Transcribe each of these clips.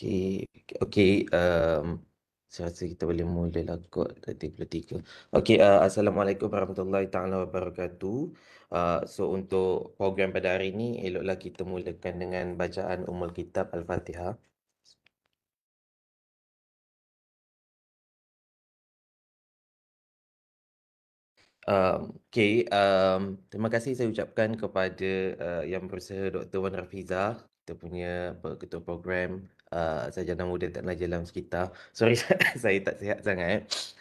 Okay, okay. Um, saya rasa kita boleh mula lah kot 33. Okay, uh, Assalamualaikum warahmatullahi ta'ala wabarakatuh. Uh, so untuk program pada hari ini, eloklah kita mulakan dengan bacaan Umul Kitab Al-Fatihah. Um, okay, um, terima kasih saya ucapkan kepada uh, yang berusaha Dr. Wan Rafizah kita punya ketua program Eh, sarjana muda tak nak jalan sekitar. Sorry, saya tak sihat sangat. Eh.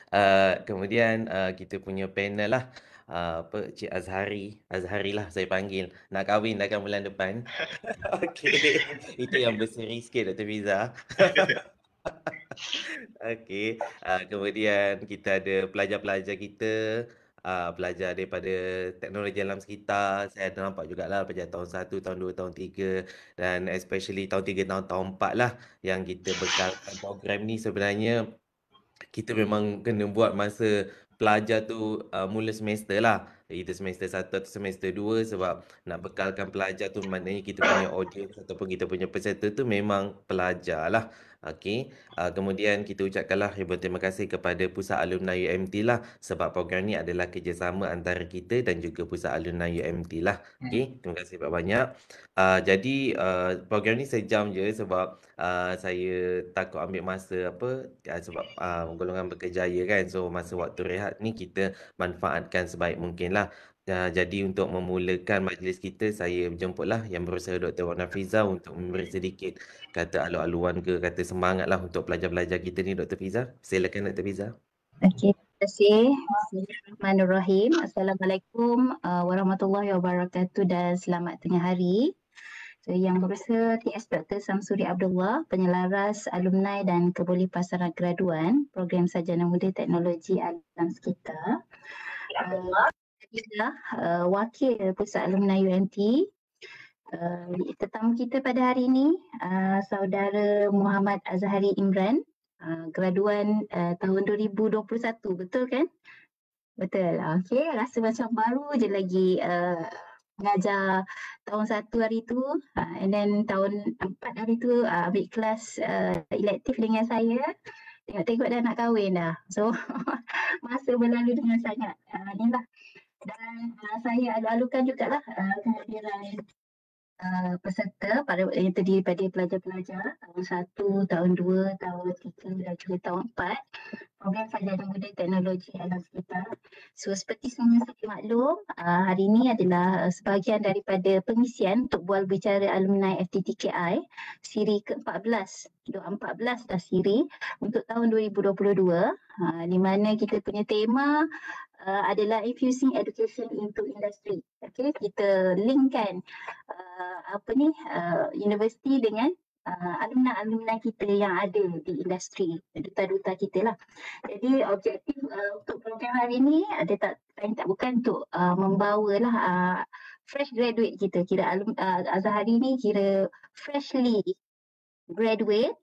Uh, kemudian uh, kita punya panel lah. Uh, apa Cik Azhari Azhari lah saya panggil Nak kahwin dah kan bulan depan Okay Itu yang berseri sikit Dr. Miza Okay uh, Kemudian kita ada pelajar-pelajar kita uh, belajar daripada teknologi alam sekitar. Saya ada nampak juga lah pada tahun satu tahun dua tahun tiga dan especially tahun tiga tahun, tahun empat lah yang kita bekalkan program ni sebenarnya kita memang kena buat masa pelajar tu uh, mula semester lah. itu semester satu atau semester dua sebab nak bekalkan pelajar tu maknanya kita punya audience ataupun kita punya peserta tu memang pelajar lah. Okey, uh, kemudian kita ucapkanlah ya, ribuan terima kasih kepada Pusat Alumni UMT lah sebab program ni adalah kerjasama antara kita dan juga Pusat Alumni UMT lah. Hmm. Okey, terima kasih banyak-banyak. Uh, jadi uh, program ni sejam je sebab uh, saya takut ambil masa apa uh, sebab uh, golongan berkejaya kan. So masa waktu rehat ni kita manfaatkan sebaik mungkin lah. Uh, jadi untuk memulakan majlis kita, saya jemputlah yang berusaha Dr. Wan Fiza untuk memberi sedikit kata alu-aluan ke kata semangatlah untuk pelajar-pelajar kita ni Dr. Fiza. Silakan Dr. Fiza. Okey, terima kasih. Bismillahirrahmanirrahim. Assalamualaikum uh, warahmatullahi wabarakatuh dan selamat tengah hari. So, yang berusaha TS Dr. Samsuri Abdullah, penyelaras alumni dan keboli pasaran graduan, program Sajana Muda Teknologi Alam Sekitar. Uh, Fadila, uh, eh, Wakil Pusat Alumni UMT. Uh, eh, tetamu kita pada hari ini, uh, Saudara Muhammad Azhari Imran, uh, graduan uh, tahun 2021, betul kan? Betul, okey. Rasa macam baru je lagi uh, mengajar tahun satu hari tu uh, and then tahun empat hari tu uh, ambil kelas uh, elektif dengan saya. Tengok-tengok dah nak kahwin dah. So, masa berlalu dengan sangat. Uh, inilah dan uh, saya alu-alukan juga lah uh, uh, peserta pada yang terdiri pada pelajar-pelajar tahun 1, tahun 2, tahun 3 dan juga tahun 4 program Fajar Muda Teknologi Alam Sekitar. So seperti semua saya maklum, uh, hari ini adalah uh, sebahagian daripada pengisian untuk bual bicara alumni FTTKI siri ke-14 14 dah siri untuk tahun 2022 ha, di mana kita punya tema Uh, adalah infusing education into industry. Okay, kita linkkan uh, apa ni uh, universiti dengan alumni uh, alumni alumna kita yang ada di industri, duta-duta kita lah. Jadi objektif uh, untuk program hari ini ada tak lain tak bukan untuk uh, membawa lah uh, fresh graduate kita kira alumni uh, Azhari ni kira freshly graduate,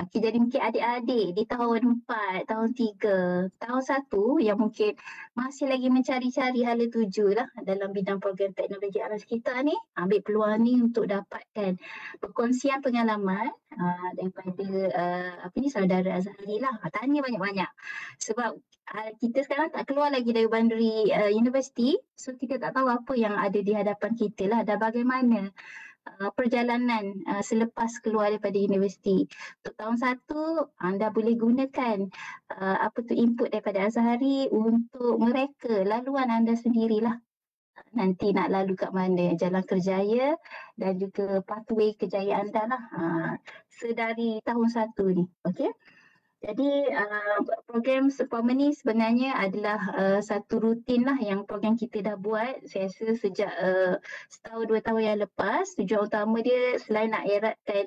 aku ah, jadi mungkin adik-adik di tahun 4, tahun 3, tahun 1 yang mungkin masih lagi mencari-cari hala tuju lah dalam bidang program teknologi alam sekitar ni, ambil peluang ni untuk dapatkan perkongsian pengalaman uh, daripada uh, apa ni saudara Azhari lah, tanya banyak-banyak sebab uh, kita sekarang tak keluar lagi dari bandari uh, universiti so kita tak tahu apa yang ada di hadapan kita lah dan bagaimana Uh, perjalanan uh, selepas keluar daripada universiti. Untuk tahun satu, anda boleh gunakan uh, apa tu input daripada Azhari untuk mereka, laluan anda sendirilah nanti nak lalu kat mana jalan kerjaya dan juga pathway kejayaan anda lah uh, sedari tahun satu ni. Okay jadi uh, program sepama ni sebenarnya adalah uh, satu rutin lah yang program kita dah buat saya rasa sejak uh, setahun dua tahun yang lepas tujuan utama dia selain nak eratkan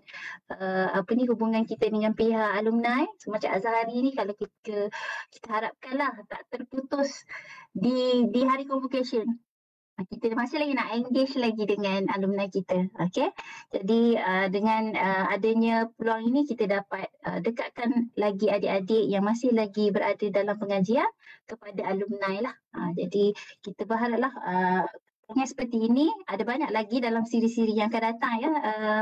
uh, apa ni hubungan kita dengan pihak alumni so, macam Azhari ni kalau kita kita harapkan lah tak terputus di di hari convocation Ha, kita masih lagi nak engage lagi dengan alumni kita okay? jadi uh, dengan uh, adanya peluang ini kita dapat uh, dekatkan lagi adik-adik yang masih lagi berada dalam pengajian kepada alumni lah uh, jadi kita berharaplah uh, yang seperti ini ada banyak lagi dalam siri-siri yang akan datang ya uh,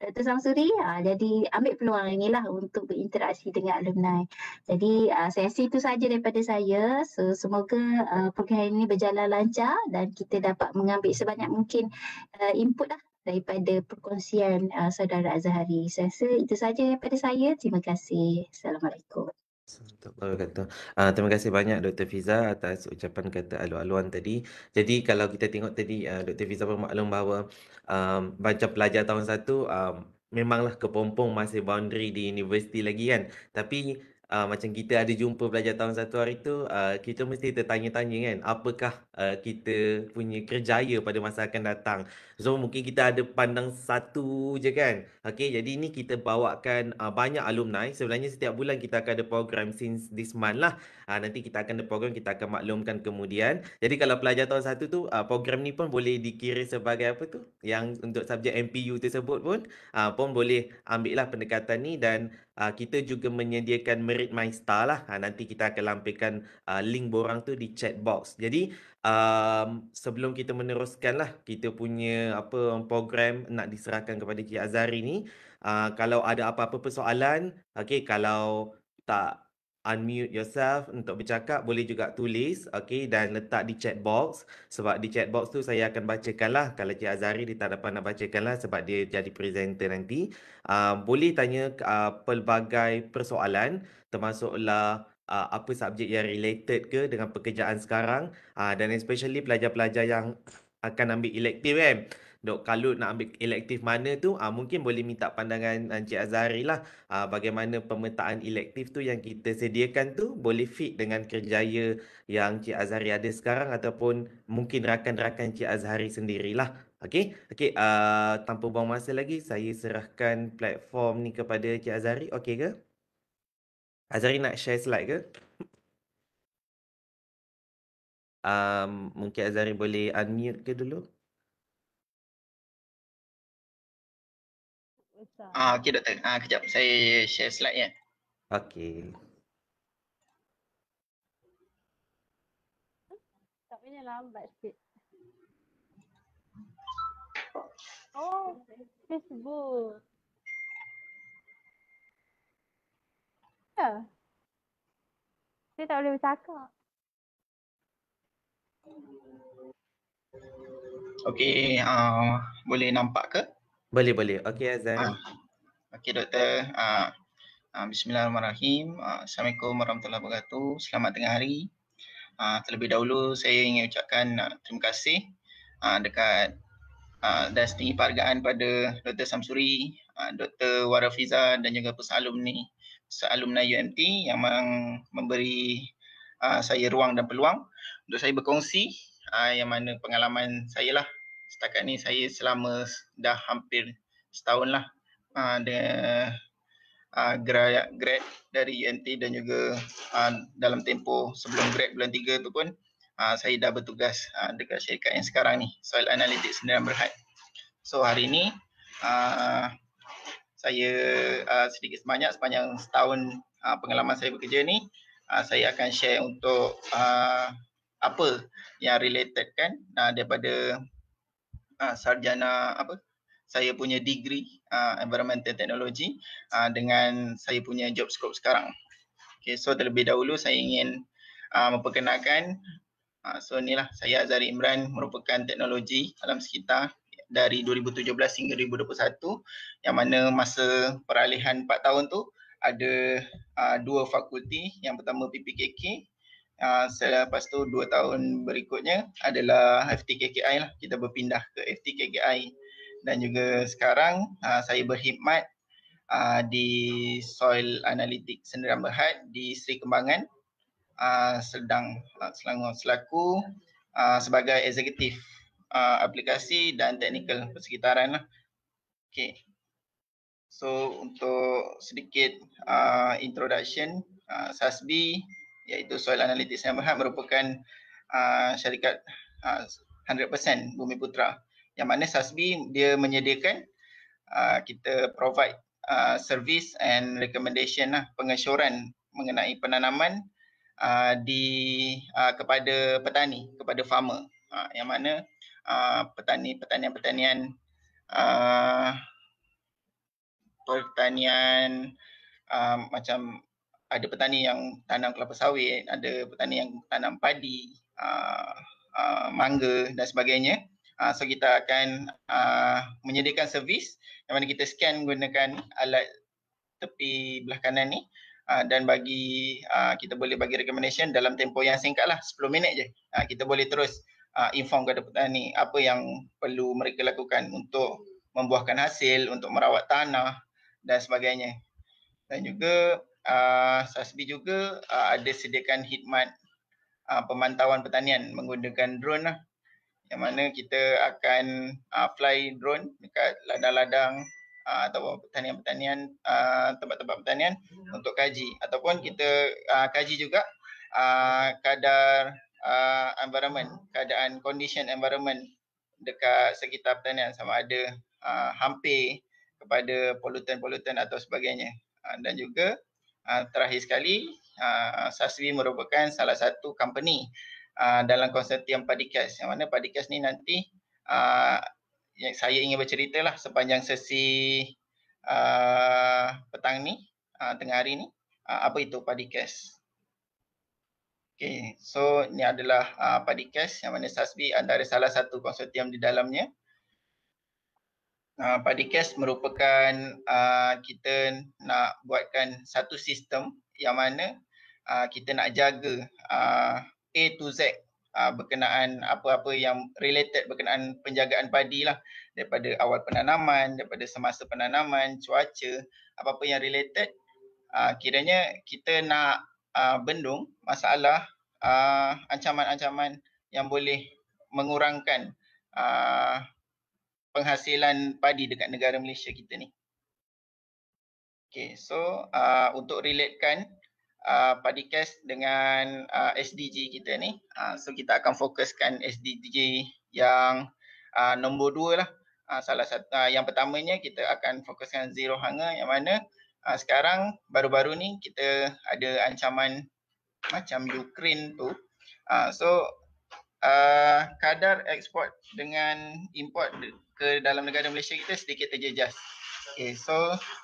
eh, Dr. Samsuri uh, jadi ambil peluang inilah untuk berinteraksi dengan alumni jadi uh, sesi itu saja daripada saya so, semoga uh, program ini berjalan lancar dan kita dapat mengambil sebanyak mungkin uh, input lah daripada perkongsian uh, saudara Azhari saya rasa itu saja daripada saya terima kasih Assalamualaikum kata. Uh, terima kasih banyak Dr. Fiza atas ucapan kata alu-aluan tadi. Jadi kalau kita tengok tadi uh, ah, Dr. Fiza bermaklum bahawa um, baca pelajar tahun satu um, memanglah kepompong masih boundary di universiti lagi kan. Tapi uh, macam kita ada jumpa belajar tahun satu hari tu uh, kita mesti tertanya-tanya kan apakah uh, kita punya kerjaya pada masa akan datang so mungkin kita ada pandang satu je kan okay? jadi ini kita bawakan uh, banyak alumni sebenarnya setiap bulan kita akan ada program since this month lah uh, nanti kita akan ada program kita akan maklumkan kemudian jadi kalau pelajar tahun satu tu uh, program ni pun boleh dikira sebagai apa tu yang untuk subjek MPU tersebut pun uh, pun boleh ambil lah pendekatan ni dan uh, kita juga menyediakan Merit My Star lah. Ha, nanti kita akan lampirkan uh, link borang tu di chat box. Jadi um, sebelum kita meneruskan lah kita punya apa program nak diserahkan kepada Cik Azari ni. Uh, kalau ada apa-apa persoalan, okay, kalau tak unmute yourself untuk bercakap boleh juga tulis okey dan letak di chat box sebab di chat box tu saya akan bacakanlah kalau Cik Azari di tak dapat nak bacakanlah sebab dia jadi presenter nanti uh, boleh tanya uh, pelbagai persoalan termasuklah Uh, apa subjek yang related ke dengan pekerjaan sekarang uh, dan especially pelajar-pelajar yang akan ambil elective kan eh? Dok kalau nak ambil elektif mana tu uh, mungkin boleh minta pandangan ah, Encik Azhari lah uh, bagaimana pemetaan elektif tu yang kita sediakan tu boleh fit dengan kerjaya yang Encik Azhari ada sekarang ataupun mungkin rakan-rakan Encik Azhari sendirilah. Okey. Okey, uh, tanpa buang masa lagi saya serahkan platform ni kepada Encik Azhari. Okey ke? Azari nak share slide ke? Um, mungkin Azari boleh unmute ke dulu? Ah, okey doktor. Ah, kejap saya share slide ya. Okey. Tak ini lambat sikit. Oh, Facebook. Ya. Saya tak boleh bercakap. Okey, uh, boleh nampak ke? Boleh boleh. Okey Azan. Ah. Okey doktor. Ah. ah Bismillahirrahmanirrahim. Ah, Assalamualaikum warahmatullahi wabarakatuh. Selamat tengah hari. Ah, terlebih dahulu saya ingin ucapkan ah, terima kasih ah, dekat ah, dan setinggi penghargaan pada Dr. Samsuri, ah, Dr. Warafiza dan juga pesalumni sealumni UMT yang mang, memberi ah, saya ruang dan peluang untuk saya berkongsi ah, yang mana pengalaman saya lah setakat ni saya selama dah hampir setahun lah uh, ah, dengan ah, uh, grad, grad dari UNT e dan juga uh, dalam tempoh sebelum grad bulan tiga tu pun uh, saya dah bertugas uh, dekat syarikat yang sekarang ni Soil Analytics Sdn Berhad. So hari ni uh, saya uh, sedikit sebanyak sepanjang setahun uh, pengalaman saya bekerja ni uh, saya akan share untuk uh, apa yang related kan uh, daripada uh, sarjana apa saya punya degree uh, environmental technology uh, dengan saya punya job scope sekarang. Okay, so terlebih dahulu saya ingin uh, memperkenalkan uh, so lah saya Azhar Imran merupakan teknologi alam sekitar dari 2017 hingga 2021 yang mana masa peralihan 4 tahun tu ada uh, dua fakulti yang pertama PPKK Ah, Selepas lah. tu 2 tahun berikutnya adalah FTKKI lah. Kita berpindah ke FTKKI dan juga sekarang ah, saya berkhidmat ah, di Soil Analytics Sendirian Berhad di Seri Kembangan sedang selangor selaku sebagai eksekutif aplikasi dan teknikal persekitaran lah. Okay. So untuk sedikit uh, introduction, uh, SASB iaitu Soil Analytics yang berhad merupakan uh, syarikat uh, ah, 100% Bumi Putra yang mana SASB dia menyediakan uh, kita provide uh, service and recommendation lah pengesyoran mengenai penanaman uh, di uh, kepada petani kepada farmer uh, yang mana uh, petani petanian petanian uh, pertanian uh, macam ada petani yang tanam kelapa sawit, ada petani yang tanam padi, uh, uh, mangga dan sebagainya. Uh, so kita akan uh, menyediakan servis yang mana kita scan gunakan alat tepi belah kanan ni uh, dan bagi uh, kita boleh bagi recommendation dalam tempoh yang singkat lah 10 minit je. Uh, kita boleh terus uh, inform kepada petani apa yang perlu mereka lakukan untuk membuahkan hasil, untuk merawat tanah dan sebagainya. Dan juga uh, SASBI juga uh, ada sediakan khidmat uh, pemantauan pertanian menggunakan drone lah. Yang mana kita akan uh, fly drone dekat ladang-ladang uh, ataupun pertanian-pertanian, uh, tempat-tempat pertanian untuk kaji. Ataupun kita uh, kaji juga uh, kadar uh, environment, keadaan condition environment dekat sekitar pertanian sama ada uh, hampir kepada polutan-polutan atau sebagainya. Uh, dan juga Ah, terakhir sekali uh, Sasri merupakan salah satu company uh, dalam konsortium Padikas yang mana Padikas ni nanti uh, yang saya ingin bercerita lah sepanjang sesi uh, petang ni uh, tengah hari ni uh, apa itu Padikas Okay, so ni adalah uh, Padikas yang mana Sasbi antara salah satu konsortium di dalamnya uh, ah, pada cash merupakan uh, kita nak buatkan satu sistem yang mana uh, kita nak jaga uh, A to Z uh, berkenaan apa-apa yang related berkenaan penjagaan padi lah daripada awal penanaman, daripada semasa penanaman, cuaca, apa-apa yang related uh, kiranya kita nak uh, bendung masalah uh, ancaman-ancaman yang boleh mengurangkan uh, penghasilan padi dekat negara Malaysia kita ni. Okay, so uh, untuk relatekan uh, padi cash dengan uh, SDG kita ni, uh, so kita akan fokuskan SDG yang uh, nombor dua lah. Uh, salah satu, uh, yang pertamanya kita akan fokuskan zero hunger yang mana uh, sekarang baru-baru ni kita ada ancaman macam Ukraine tu. Uh, so uh, kadar ekspor dengan import ke dalam negara Malaysia kita sedikit terjejas. Okay, so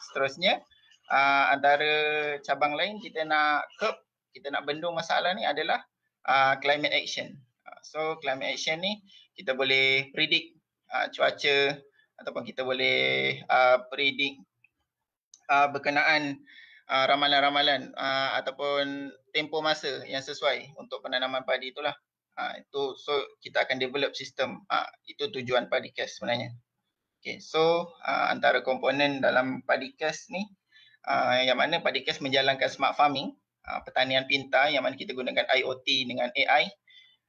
seterusnya uh, antara cabang lain kita nak curb, kita nak bendung masalah ni adalah uh, climate action. Uh, so climate action ni kita boleh predict uh, cuaca ataupun kita boleh uh, predict uh, berkenaan uh, ramalan-ramalan uh, ataupun tempoh masa yang sesuai untuk penanaman padi itulah. Ha, itu so kita akan develop sistem. Ha, itu tujuan PADICAS sebenarnya. Okay, so ha, antara komponen dalam PADICAS ni ha, yang mana PADICAS menjalankan smart farming, ha, pertanian pintar yang mana kita gunakan IOT dengan AI.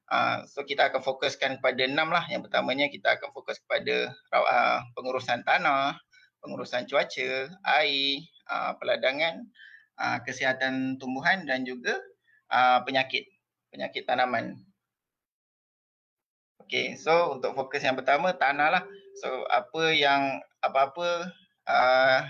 Ha, so kita akan fokuskan pada enam lah. Yang pertamanya kita akan fokus kepada uh, pengurusan tanah, pengurusan cuaca, air, uh, peladangan, uh, kesihatan tumbuhan dan juga uh, penyakit penyakit tanaman. Okay, so untuk fokus yang pertama tanah lah. So apa yang apa-apa uh,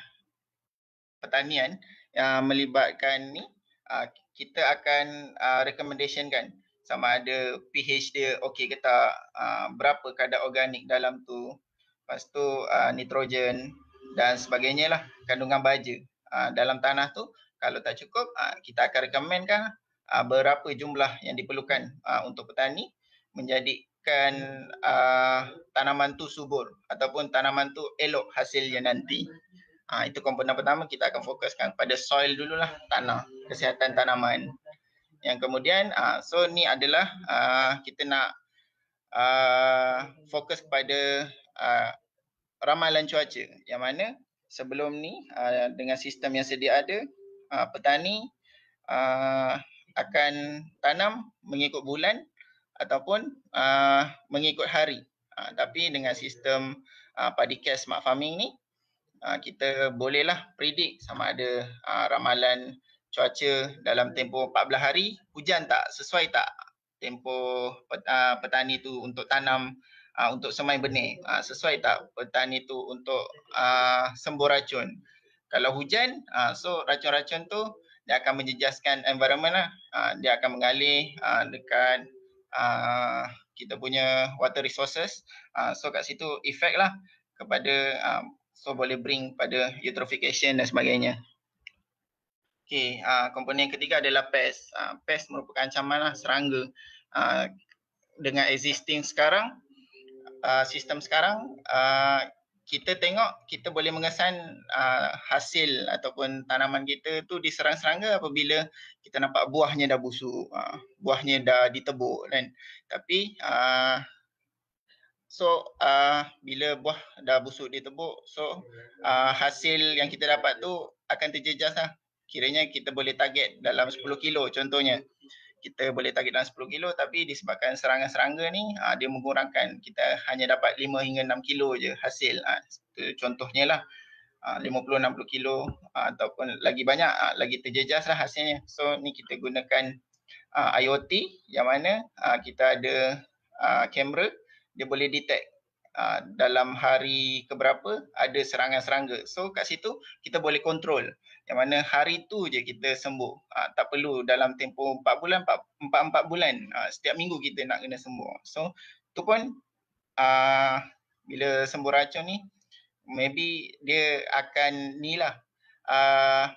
pertanian yang melibatkan ni uh, kita akan uh, recommendation kan sama ada pH dia okey ke tak, uh, berapa kadar organik dalam tu, lepas tu uh, nitrogen dan sebagainya lah kandungan baja uh, dalam tanah tu kalau tak cukup uh, kita akan recommend uh, berapa jumlah yang diperlukan uh, untuk petani menjadi akan uh, ah, tanaman tu subur ataupun tanaman tu elok hasilnya nanti. Uh, itu komponen pertama kita akan fokuskan pada soil dululah tanah, kesihatan tanaman. Yang kemudian uh, so ni adalah uh, kita nak uh, fokus kepada uh, ramalan cuaca yang mana sebelum ni uh, dengan sistem yang sedia ada uh, petani uh, akan tanam mengikut bulan ataupun uh, mengikut hari. Uh, tapi dengan sistem uh, padi cash smart farming ni, uh, kita bolehlah predict sama ada uh, ramalan cuaca dalam tempoh 14 hari, hujan tak, sesuai tak tempoh uh, petani tu untuk tanam Uh, untuk semai benih uh, sesuai tak petani tu untuk uh, sembur racun kalau hujan uh, so racun-racun tu dia akan menjejaskan environment lah uh, dia akan mengalir uh, dekat uh, kita punya water resources. Uh, so kat situ effect lah kepada uh, so boleh bring pada eutrophication dan sebagainya. Okay, uh, komponen ketiga adalah pest. Uh, pest merupakan ancaman lah serangga. Uh, dengan existing sekarang, uh, sistem sekarang, uh, kita tengok kita boleh mengesan uh, hasil ataupun tanaman kita tu diserang serangga apabila kita nampak buahnya dah busuk, uh, buahnya dah ditebuk kan. Tapi uh, so uh, bila buah dah busuk ditebuk, so uh, hasil yang kita dapat tu akan terjejas lah. Kiranya kita boleh target dalam 10 kilo contohnya kita boleh target dalam 10 kilo tapi disebabkan serangan serangga ni ha, dia mengurangkan kita hanya dapat 5 hingga 6 kilo je hasil ha, contohnya lah ha, 50 60 kilo ha, ataupun lagi banyak ha, lagi terjejas lah hasilnya so ni kita gunakan ha, IOT yang mana ha, kita ada ha, kamera dia boleh detect ha, dalam hari keberapa ada serangan serangga so kat situ kita boleh kontrol yang mana hari tu je kita sembuh ha, tak perlu dalam tempoh 4 bulan 4 4 bulan ha, setiap minggu kita nak kena sembuh so tu pun uh, bila sembuh racun ni maybe dia akan ni lah uh,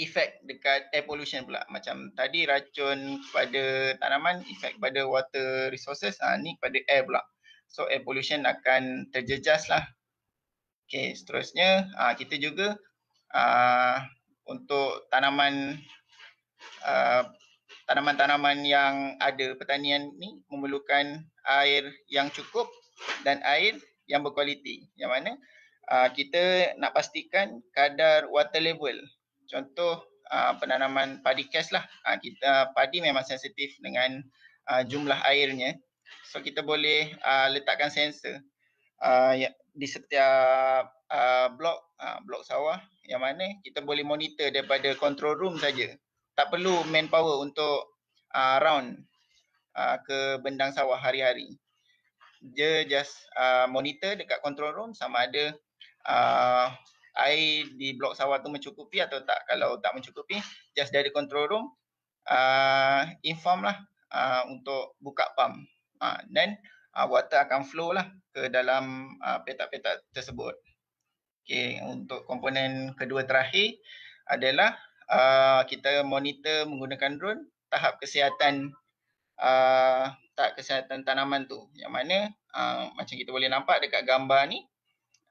efek dekat air pollution pula macam tadi racun pada tanaman efek pada water resources ha, ni pada air pula so air pollution akan terjejas lah Okay, seterusnya kita juga uh, untuk tanaman uh, tanaman-tanaman yang ada pertanian ni memerlukan air yang cukup dan air yang berkualiti yang mana uh, kita nak pastikan kadar water level contoh uh, penanaman padi cash lah uh, kita uh, padi memang sensitif dengan uh, jumlah airnya so kita boleh uh, letakkan sensor uh, ya, di setiap uh, blok uh, blok sawah yang mana kita boleh monitor daripada control room saja. Tak perlu manpower untuk uh, round uh, ke bendang sawah hari-hari. Dia just uh, monitor dekat control room sama ada uh, air di blok sawah tu mencukupi atau tak. Kalau tak mencukupi, just dari control room uh, inform lah uh, untuk buka pump. Uh, then uh, water akan flow lah ke dalam ah, petak-petak tersebut. Okay, untuk komponen kedua terakhir adalah uh, kita monitor menggunakan drone tahap kesihatan uh, tahap kesihatan tanaman tu. Yang mana uh, macam kita boleh nampak dekat gambar ni.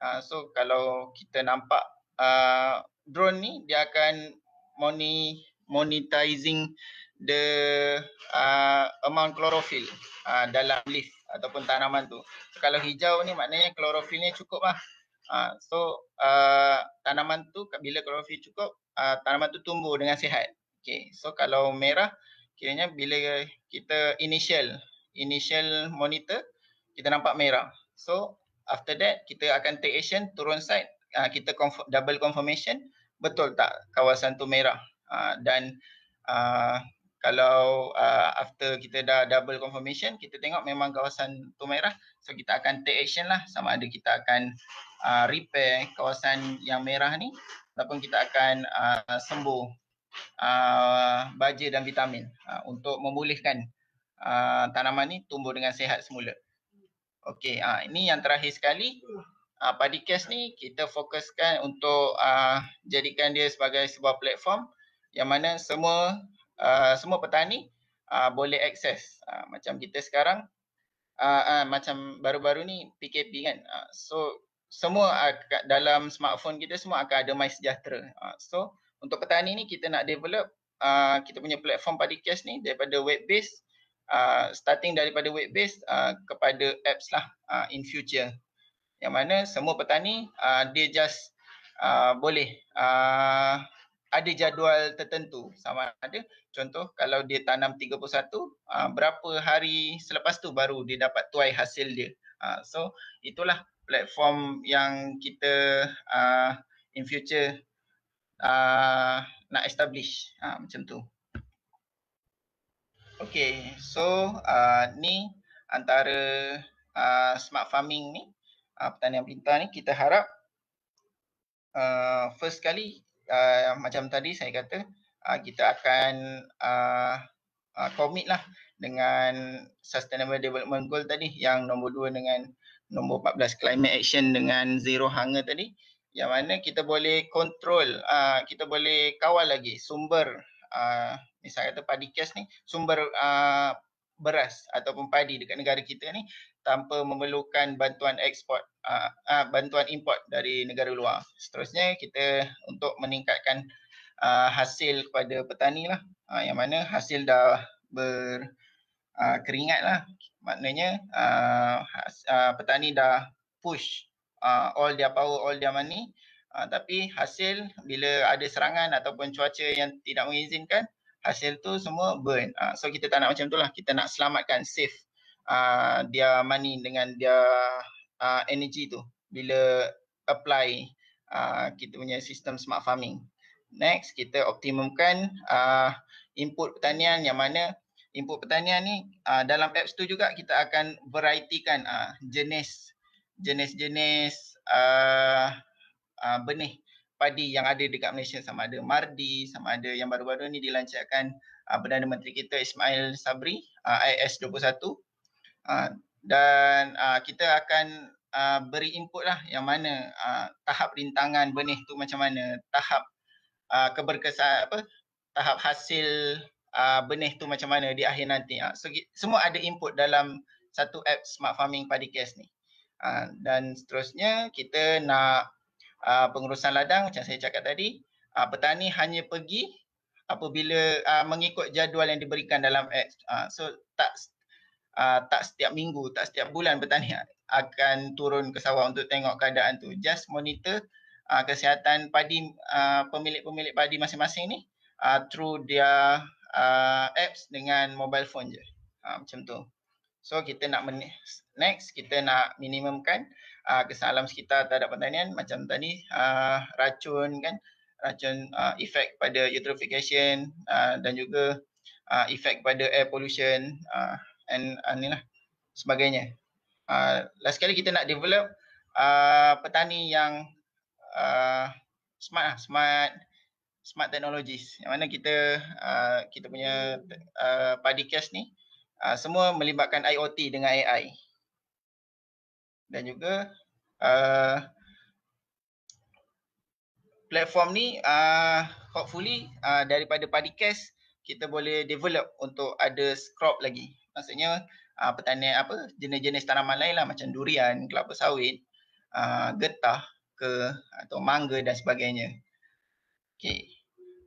Uh, so kalau kita nampak uh, drone ni dia akan moni monetizing the uh, amount chlorophyll uh, dalam leaf ataupun tanaman tu. So, kalau hijau ni maknanya klorofilnya cukup lah. Uh, so uh, tanaman tu bila klorofil cukup, uh, tanaman tu tumbuh dengan sihat. Okay. So kalau merah, kiranya bila kita initial initial monitor, kita nampak merah. So after that kita akan take action turun side. uh, kita conf- double confirmation betul tak kawasan tu merah uh, dan uh, kalau uh, after kita dah double confirmation kita tengok memang kawasan tu merah so kita akan take action lah sama ada kita akan uh, repair kawasan yang merah ni ataupun kita akan uh, sembuh uh, baja dan vitamin uh, untuk memulihkan uh, tanaman ni tumbuh dengan sehat semula Okey, uh, ini yang terakhir sekali uh, padi kes ni kita fokuskan untuk uh, jadikan dia sebagai sebuah platform yang mana semua uh, semua petani uh, boleh akses. Uh, macam kita sekarang, uh, uh, macam baru-baru ni PKP kan. Uh, so semua uh, dalam smartphone kita semua akan ada My Sejahtera. Uh, so untuk petani ni kita nak develop uh, kita punya platform padi cash ni daripada web base uh, starting daripada web base uh, kepada apps lah uh, in future yang mana semua petani uh, dia just uh, boleh uh, ada jadual tertentu sama ada contoh kalau dia tanam 31 ah, berapa hari selepas tu baru dia dapat tuai hasil dia ah, so itulah platform yang kita ah, in future nak establish macam tu Okay, so ni antara smart farming ni, pertanian pintar ni kita harap uh, first kali uh, macam tadi saya kata uh, kita akan uh, uh, commit lah dengan Sustainable Development Goal tadi yang nombor 2 dengan nombor 14 Climate Action dengan Zero Hunger tadi yang mana kita boleh control, uh, kita boleh kawal lagi sumber uh, misalnya kata padi kes ni sumber uh, beras ataupun padi dekat negara kita ni tanpa memerlukan bantuan ekspor uh, ah, uh, ah, bantuan import dari negara luar. Seterusnya kita untuk meningkatkan uh, hasil kepada petani lah, uh, yang mana hasil dah ber uh, keringat lah, maknanya uh, has, uh, petani dah push uh, all their power, all their money. Uh, tapi hasil bila ada serangan ataupun cuaca yang tidak mengizinkan hasil tu semua burn. Uh, so kita tak nak macam tu lah. Kita nak selamatkan safe Ah, dia money dengan dia uh, energy tu bila apply uh, kita punya sistem smart farming. Next kita optimumkan uh, input pertanian yang mana input pertanian ni uh, dalam apps tu juga kita akan varietykan uh, jenis jenis-jenis uh, uh, benih padi yang ada dekat Malaysia sama ada Mardi sama ada yang baru-baru ni dilancarkan uh, Perdana Menteri kita Ismail Sabri uh, IS Ah, dan uh, kita akan uh, beri input lah yang mana uh, tahap rintangan benih tu macam mana tahap uh, keberkesan apa tahap hasil uh, benih tu macam mana di akhir nanti uh. so, semua ada input dalam satu app smart farming paddy case ni uh, dan seterusnya kita nak uh, pengurusan ladang macam saya cakap tadi uh, petani hanya pergi apabila uh, mengikut jadual yang diberikan dalam app uh, so tak uh, tak setiap minggu, tak setiap bulan petani akan turun ke sawah untuk tengok keadaan tu. Just monitor uh, kesihatan padi uh, pemilik-pemilik padi masing-masing ni uh, through dia uh, apps dengan mobile phone je. Uh, macam tu. So kita nak next kita nak minimumkan uh, kesan alam sekitar terhadap pertanian macam tadi uh, racun kan racun uh, efek pada eutrophication uh, dan juga uh, efek pada air pollution uh, and uh, ni lah sebagainya. Uh, last sekali kita nak develop uh, petani yang uh, smart lah, smart smart technologies. Yang mana kita uh, kita punya uh, padi cash ni uh, semua melibatkan IoT dengan AI. Dan juga uh, platform ni uh, hopefully uh, daripada padi cash kita boleh develop untuk ada crop lagi maksudnya uh, ah, pertanian apa jenis-jenis tanaman lain lah macam durian, kelapa sawit, uh, getah ke atau mangga dan sebagainya. Okay.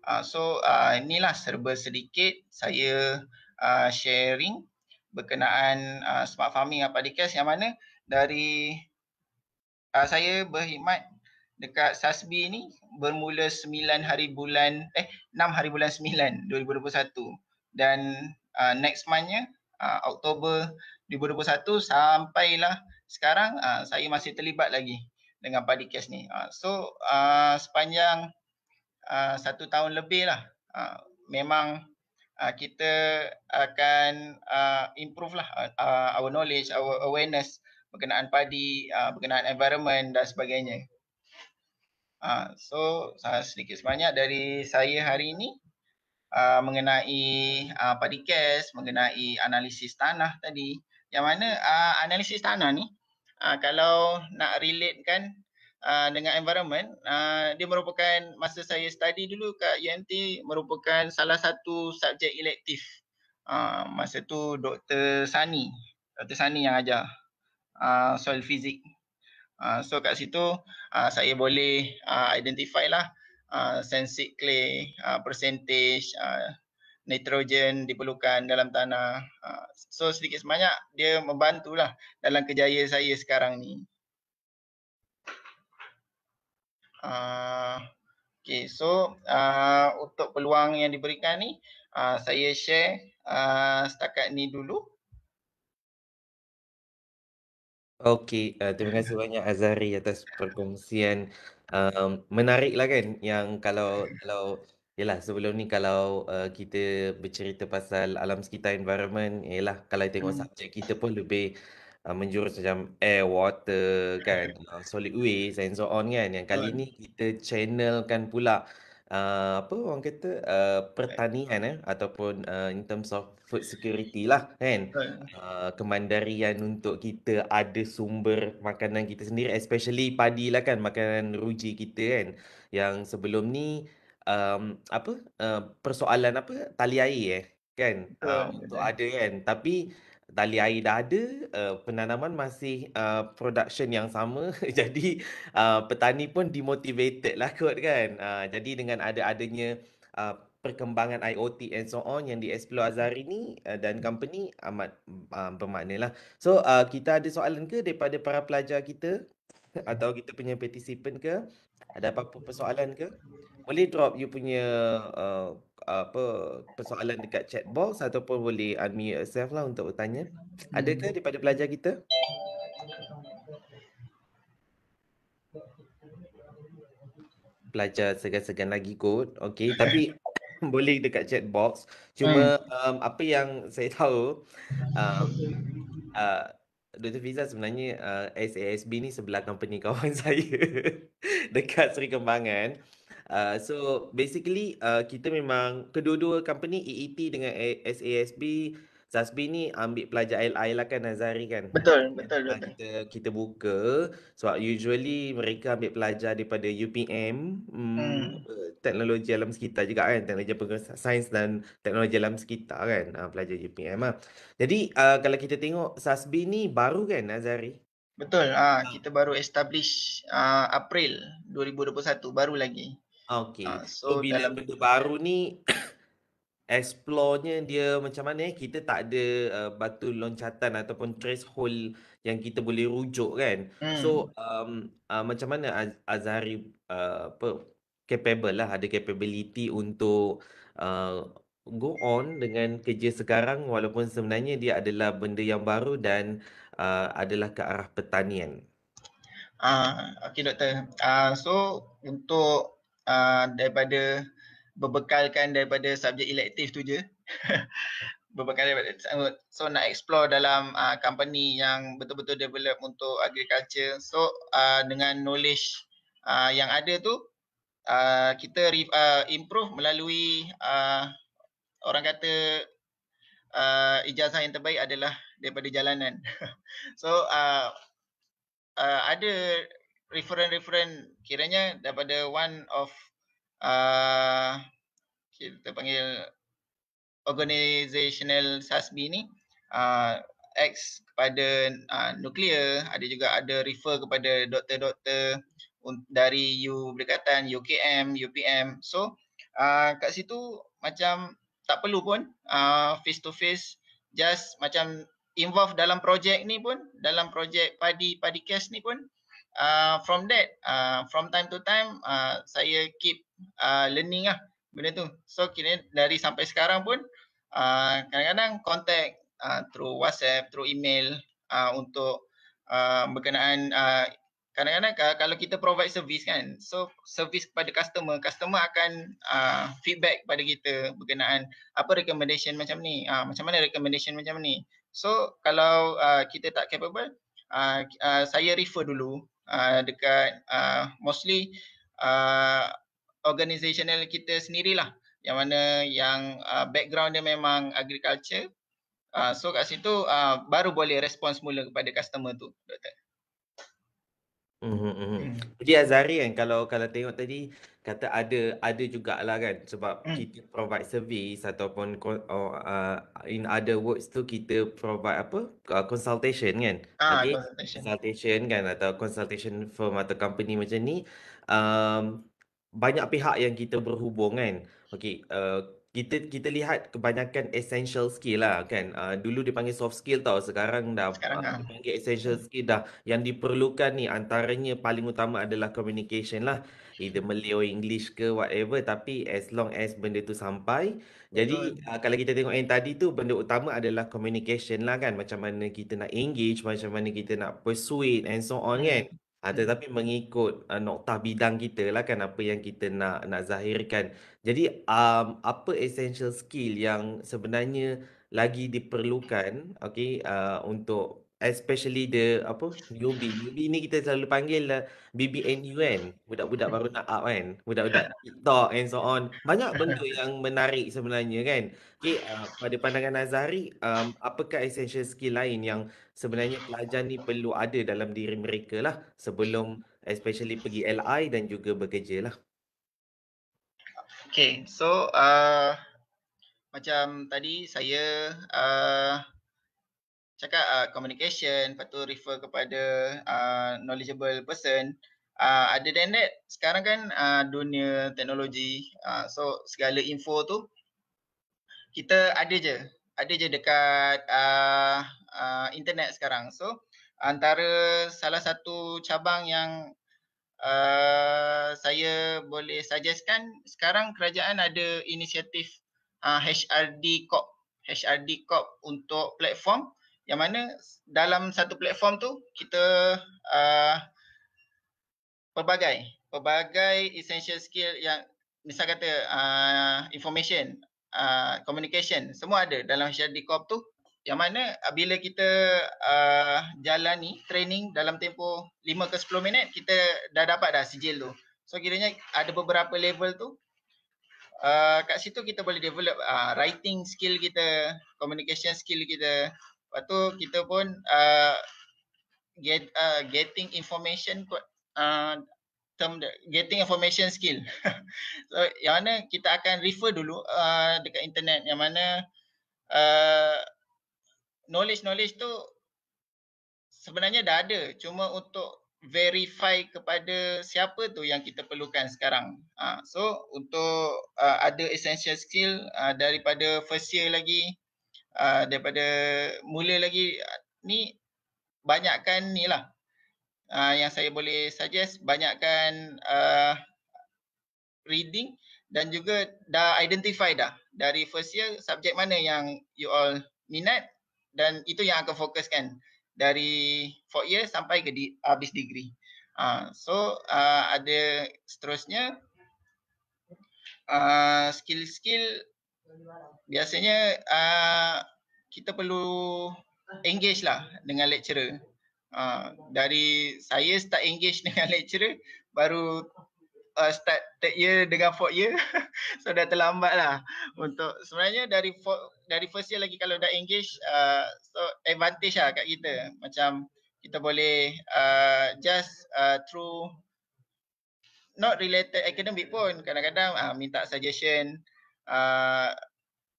Uh, so uh, inilah serba sedikit saya uh, sharing berkenaan uh, smart farming apa di yang mana dari uh, saya berkhidmat dekat SASBI ni bermula 9 hari bulan eh 6 hari bulan 9 2021 dan uh, next month uh, Oktober 2021 sampailah sekarang uh, saya masih terlibat lagi dengan padi kes ni. Uh, so uh, sepanjang uh, satu tahun lebih lah uh, memang uh, kita akan uh, improve lah uh, our knowledge, our awareness berkenaan padi, uh, berkenaan environment dan sebagainya. Uh, so sedikit sebanyak dari saya hari ini uh, mengenai uh, Kes, mengenai analisis tanah tadi. Yang mana uh, analisis tanah ni, uh, kalau nak relate kan uh, dengan environment, uh, dia merupakan masa saya study dulu kat UMT merupakan salah satu subjek elektif. Uh, masa tu Dr. Sani, Dr. Sani yang ajar uh, soil fizik. Uh, so kat situ uh, saya boleh uh, identify lah Ah, sensitive clay, uh, percentage uh, nitrogen diperlukan dalam tanah. Uh, so sedikit sebanyak dia membantulah dalam kejayaan saya sekarang ni. Uh, okay, so uh, untuk peluang yang diberikan ni, uh, saya share uh, setakat ni dulu. Okey, uh, terima kasih banyak Azari atas perkongsian um, menarik lah kan yang kalau kalau yalah sebelum ni kalau uh, kita bercerita pasal alam sekitar environment yalah kalau tengok hmm. subjek kita pun lebih uh, menjurus macam air water kan uh, solid waste and so on kan yang kali ni kita channelkan pula uh, apa orang kata uh, pertanian eh ataupun uh, in terms of food security lah kan uh, kemandarian untuk kita ada sumber makanan kita sendiri especially padi lah kan makanan ruji kita kan yang sebelum ni um, apa uh, persoalan apa tali air eh kan uh, untuk ada kan tapi tali air dah ada, uh, penanaman masih uh, production yang sama. jadi uh, petani pun dimotivated lah kot kan. Uh, jadi dengan ada-adanya uh, perkembangan IOT and so on yang di-explore Azhari ni uh, dan company amat uh, bermakna lah. So uh, kita ada soalan ke daripada para pelajar kita atau kita punya participant ke? Ada apa-apa persoalan ke? Boleh drop you punya uh, apa persoalan dekat chat box ataupun boleh unmute yourself lah untuk bertanya. Adakah hmm. daripada pelajar kita? Pelajar segan-segan lagi kot. Okay, tapi boleh dekat chat box. Cuma hmm. um, apa yang saya tahu, um, uh, Dr. Fiza sebenarnya uh, SASB ni sebelah company kawan saya dekat Seri Kembangan. Uh, so basically uh, kita memang kedua-dua company EET dengan SASB Zasbi ni ambil pelajar LI lah kan Nazari kan? Betul, betul. Uh, betul. Kita, kita buka sebab so usually mereka ambil pelajar daripada UPM mm, hmm. um, teknologi dalam sekitar juga kan? Teknologi sains dan teknologi dalam sekitar kan? Uh, pelajar UPM lah. Jadi uh, kalau kita tengok Zasbi ni baru kan Nazari? Betul, uh, kita baru establish uh, April 2021, baru lagi. Okay. Uh, so, so bila dalam benda baru ni explore-nya dia macam mana eh? Kita tak ada uh, batu loncatan ataupun threshold yang kita boleh rujuk kan. Hmm. So um, uh, macam mana Az- Azhari uh, apa capable lah ada capability untuk uh, go on dengan kerja sekarang walaupun sebenarnya dia adalah benda yang baru dan uh, adalah ke arah pertanian. Ah uh, okey doktor. Ah uh, so untuk Uh, daripada berbekalkan daripada subjek elektif tu je. berbekal So nak explore dalam uh, company yang betul-betul develop untuk agriculture. So uh, dengan knowledge uh, yang ada tu uh, kita re- uh, improve melalui uh, orang kata uh, ijazah yang terbaik adalah daripada jalanan. so uh, uh, ada Referen-referen kiranya daripada one of uh, kita panggil organizational SASB ni uh, X kepada uh, nuklear ada juga ada refer kepada doktor-doktor dari U Berdekatan, UKM, UPM. So uh, kat situ macam tak perlu pun uh, face to face just macam involved dalam projek ni pun dalam projek padi padi cash ni pun uh, from that uh, from time to time uh, saya keep uh, learning lah benda tu so kini dari sampai sekarang pun uh, kadang-kadang contact uh, through whatsapp through email uh, untuk uh, berkenaan uh, Kadang-kadang kalau kita provide service kan, so service kepada customer, customer akan uh, feedback pada kita berkenaan apa recommendation macam ni, uh, macam mana recommendation macam ni. So kalau uh, kita tak capable, uh, uh, saya refer dulu Ah, dekat uh, mostly uh, ah, organisational kita sendirilah yang mana yang uh, background dia memang agriculture uh, so kat situ uh, baru boleh respons mula kepada customer tu doktor Mhm, mhm. hmm Jadi Azari kan kalau kalau tengok tadi kata ada ada jugalah kan sebab mm. kita provide service ataupun or, uh, in other words tu kita provide apa uh, consultation kan. Ah, okay. consultation. consultation kan atau consultation firm atau company macam ni um, banyak pihak yang kita berhubung kan. Okey uh, kita kita lihat kebanyakan essential skill lah kan uh, dulu dipanggil soft skill tau sekarang dah ah, panggil uh, essential hmm. skill dah yang diperlukan ni antaranya paling utama adalah communication lah either hmm. Malay or English ke whatever tapi as long as benda tu sampai Betul. jadi uh, kalau kita tengok yang tadi tu benda utama adalah communication lah kan macam mana kita nak engage macam mana kita nak persuade and so on kan uh, tetapi mengikut uh, noktah bidang kita lah kan apa yang kita nak nak zahirkan jadi um, apa essential skill yang sebenarnya lagi diperlukan okay, uh, untuk especially the apa newbie newbie ni kita selalu panggil lah BBNUN kan? budak-budak baru nak up kan budak-budak TikTok and so on banyak benda yang menarik sebenarnya kan Okay, uh, pada pandangan Azhari um, apakah essential skill lain yang sebenarnya pelajar ni perlu ada dalam diri mereka lah sebelum especially pergi LI dan juga bekerja lah Okay, so uh, macam tadi saya uh, cakap uh, communication, lepas tu refer kepada uh, knowledgeable person. Uh, other than that, sekarang kan uh, dunia teknologi, uh, so segala info tu kita ada je. Ada je dekat uh, uh, internet sekarang. So antara salah satu cabang yang uh, saya boleh suggestkan sekarang kerajaan ada inisiatif uh, eh, HRD COP HRD COP untuk platform yang mana dalam satu platform tu kita uh, pelbagai pelbagai essential skill yang misal kata uh, information uh, communication semua ada dalam HRD COP tu yang mana ah, bila kita uh, jalani training dalam tempoh 5 ke 10 minit kita dah dapat dah sijil tu. So kiranya ada beberapa level tu. Uh, kat situ kita boleh develop uh, writing skill kita, communication skill kita. Lepas tu kita pun uh, get uh, getting information uh, term getting information skill. so yang mana kita akan refer dulu uh, dekat internet yang mana uh, knowledge-knowledge tu sebenarnya dah ada cuma untuk verify kepada siapa tu yang kita perlukan sekarang. Ha, so untuk uh, ada essential skill uh, daripada first year lagi uh, daripada mula lagi uh, ni banyakkan ni lah uh, yang saya boleh suggest banyakkan uh, reading dan juga dah identify dah dari first year subjek mana yang you all minat dan itu yang akan fokuskan dari 4 year sampai ke di, habis degree. Uh, so uh, ada seterusnya uh, skill-skill biasanya uh, kita perlu engage lah dengan lecturer. Uh, dari saya start engage dengan lecturer baru uh, start third year dengan fourth year so dah terlambat lah untuk sebenarnya dari for, dari first year lagi kalau dah engage uh, so advantage lah kat kita macam kita boleh uh, just uh, through not related academic pun kadang-kadang uh, minta suggestion uh,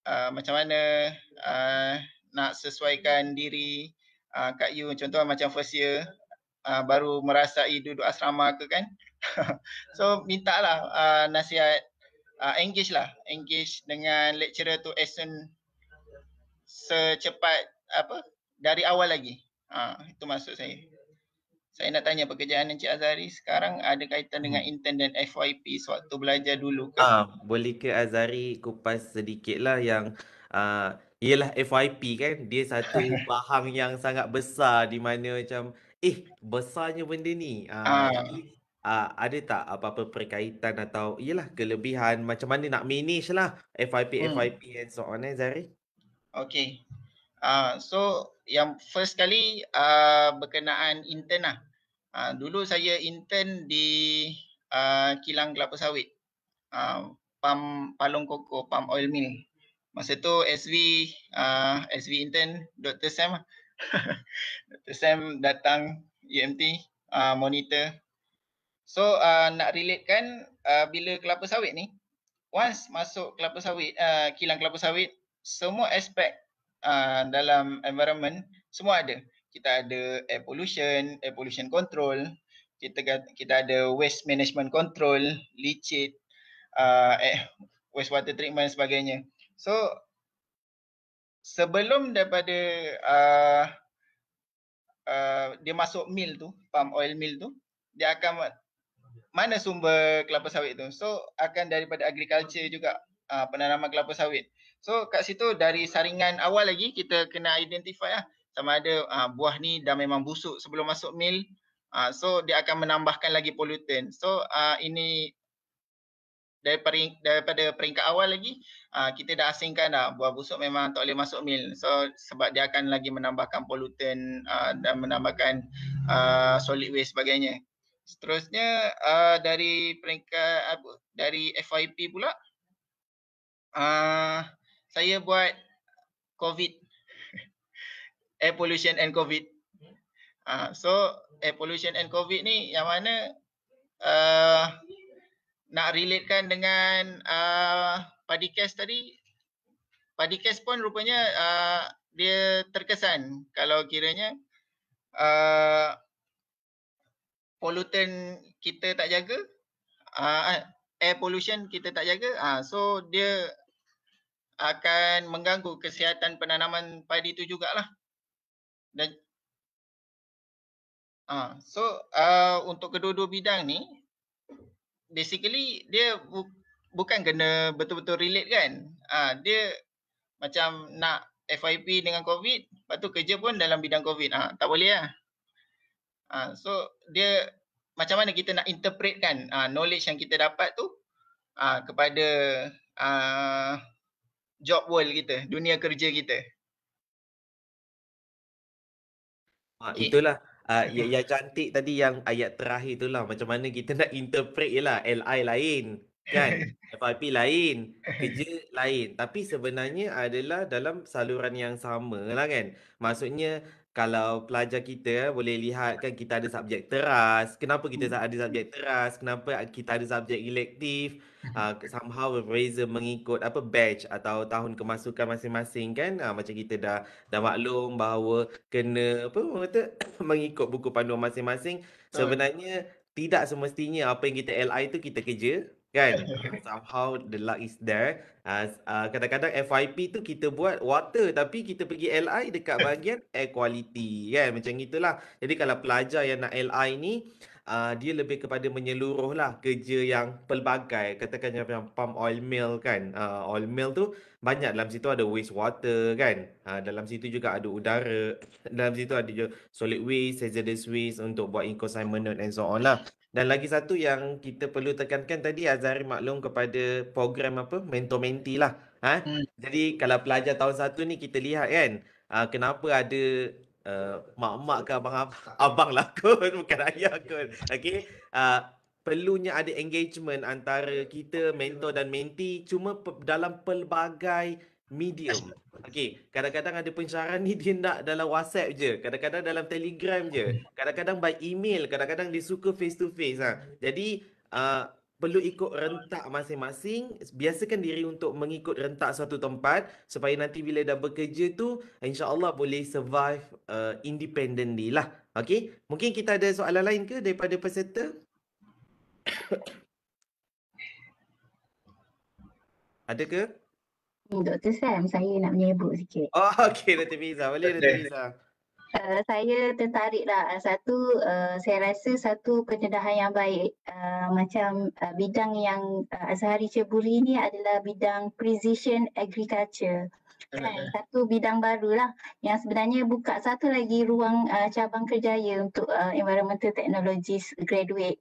uh, macam mana uh, nak sesuaikan diri uh, kat you contoh macam first year uh, baru merasai duduk asrama ke kan so minta lah uh, nasihat uh, engage lah engage dengan lecturer tu as soon secepat apa dari awal lagi uh, itu maksud saya saya nak tanya pekerjaan Encik Azari sekarang ada kaitan dengan hmm. intern dan FYP sewaktu belajar dulu ke? Ah, boleh ke Azari kupas sedikit lah yang uh, ialah FYP kan dia satu bahang yang sangat besar di mana macam eh besarnya benda ni. Uh, ah. ah uh, ada tak apa-apa perkaitan atau iyalah kelebihan macam mana nak manage lah FIP hmm. FIP and so on eh Zari? Okay. Uh, so yang first kali uh, berkenaan intern lah. Uh, dulu saya intern di uh, kilang kelapa sawit. Uh, pam palung koko, pam oil mill. Masa tu SV uh, SV intern Dr. Sam lah. Dr. Sam datang UMT e uh, monitor So uh, nak relate kan uh, bila kelapa sawit ni once masuk kelapa sawit uh, kilang kelapa sawit semua aspek uh, dalam environment semua ada. Kita ada air pollution, air pollution control, kita kita ada waste management control, leachate, uh, eh, waste water treatment sebagainya. So sebelum daripada uh, uh, dia masuk mill tu, palm oil mill tu, dia akan mana sumber kelapa sawit tu. So akan daripada agriculture juga uh, penanaman kelapa sawit. So kat situ dari saringan awal lagi kita kena identify lah sama ada uh, buah ni dah memang busuk sebelum masuk mil. Uh, ah, so dia akan menambahkan lagi polutan. So uh, ini daripada, daripada peringkat awal lagi uh, kita dah asingkan dah buah busuk memang tak boleh masuk mil. So sebab dia akan lagi menambahkan polutan uh, dan menambahkan uh, solid waste sebagainya. Seterusnya uh, dari peringkat apa? Uh, dari FYP pula. Uh, saya buat COVID air pollution and COVID. Uh, so air pollution and COVID ni yang mana uh, nak relatekan dengan uh, padi kes tadi. Padi kes pun rupanya uh, dia terkesan kalau kiranya uh, pollutant kita tak jaga uh, air pollution kita tak jaga uh, so dia akan mengganggu kesihatan penanaman padi tu jugalah dan uh, so uh, untuk kedua-dua bidang ni basically dia bu- bukan kena betul-betul relate kan uh, dia macam nak FIP dengan COVID lepas tu kerja pun dalam bidang COVID uh, tak boleh lah ya? Ha, so dia macam mana kita nak interpretkan ha, knowledge yang kita dapat tu ha, kepada ha, job world kita, dunia kerja kita. Ha, itulah. Uh, ya, yang cantik tadi yang ayat terakhir tu lah macam mana kita nak interpret lah LI lain kan FIP lain kerja lain tapi sebenarnya adalah dalam saluran yang sama lah kan maksudnya kalau pelajar kita eh, boleh lihat kan kita ada subjek teras kenapa kita tak hmm. ada subjek teras kenapa kita ada subjek elektif uh, hmm. ah, somehow razor mengikut apa batch atau tahun kemasukan masing-masing kan uh, macam kita dah dah maklum bahawa kena apa orang kata mengikut buku panduan masing-masing sebenarnya tidak semestinya apa yang kita LI tu kita kerja kan somehow the luck is there uh, uh, kadang-kadang FIP tu kita buat water tapi kita pergi LI dekat bahagian air quality kan macam itulah jadi kalau pelajar yang nak LI ni uh, dia lebih kepada menyeluruh lah kerja yang pelbagai katakan macam pump oil mill kan uh, oil mill tu banyak dalam situ ada waste water kan uh, dalam situ juga ada udara dalam situ ada juga solid waste hazardous waste untuk buat eco and so on lah dan lagi satu yang kita perlu tekankan tadi Azari maklum kepada program apa mentor menti lah ha? hmm. jadi kalau pelajar tahun satu ni kita lihat kan kenapa ada uh, mak-mak ke abang-abang abang lah kot, bukan ayah kot. Okay. Uh, ah, perlunya ada engagement antara kita, mentor dan menti cuma pe- dalam pelbagai medium. Okay. Kadang-kadang ada pensyaran ni dia nak dalam WhatsApp je. Kadang-kadang dalam Telegram je. Kadang-kadang by email. Kadang-kadang dia suka face-to-face. Ha. Jadi, uh, perlu ikut rentak masing-masing biasakan diri untuk mengikut rentak suatu tempat supaya nanti bila dah bekerja tu insyaallah boleh survive uh, independently lah okey mungkin kita ada soalan lain ke daripada peserta ada ke Dr. Sam, saya nak menyebut sikit. Oh, okey, Dr. Miza. Boleh, Dr. Miza. Eh, saya tertarik lah satu uh, saya rasa satu kecerdasan yang baik uh, macam uh, bidang yang uh, Azhari ceburi ini adalah bidang precision agriculture. Kan? Satu bidang baru lah yang sebenarnya buka satu lagi ruang uh, cabang kerjaya untuk uh, environmental technologies graduate.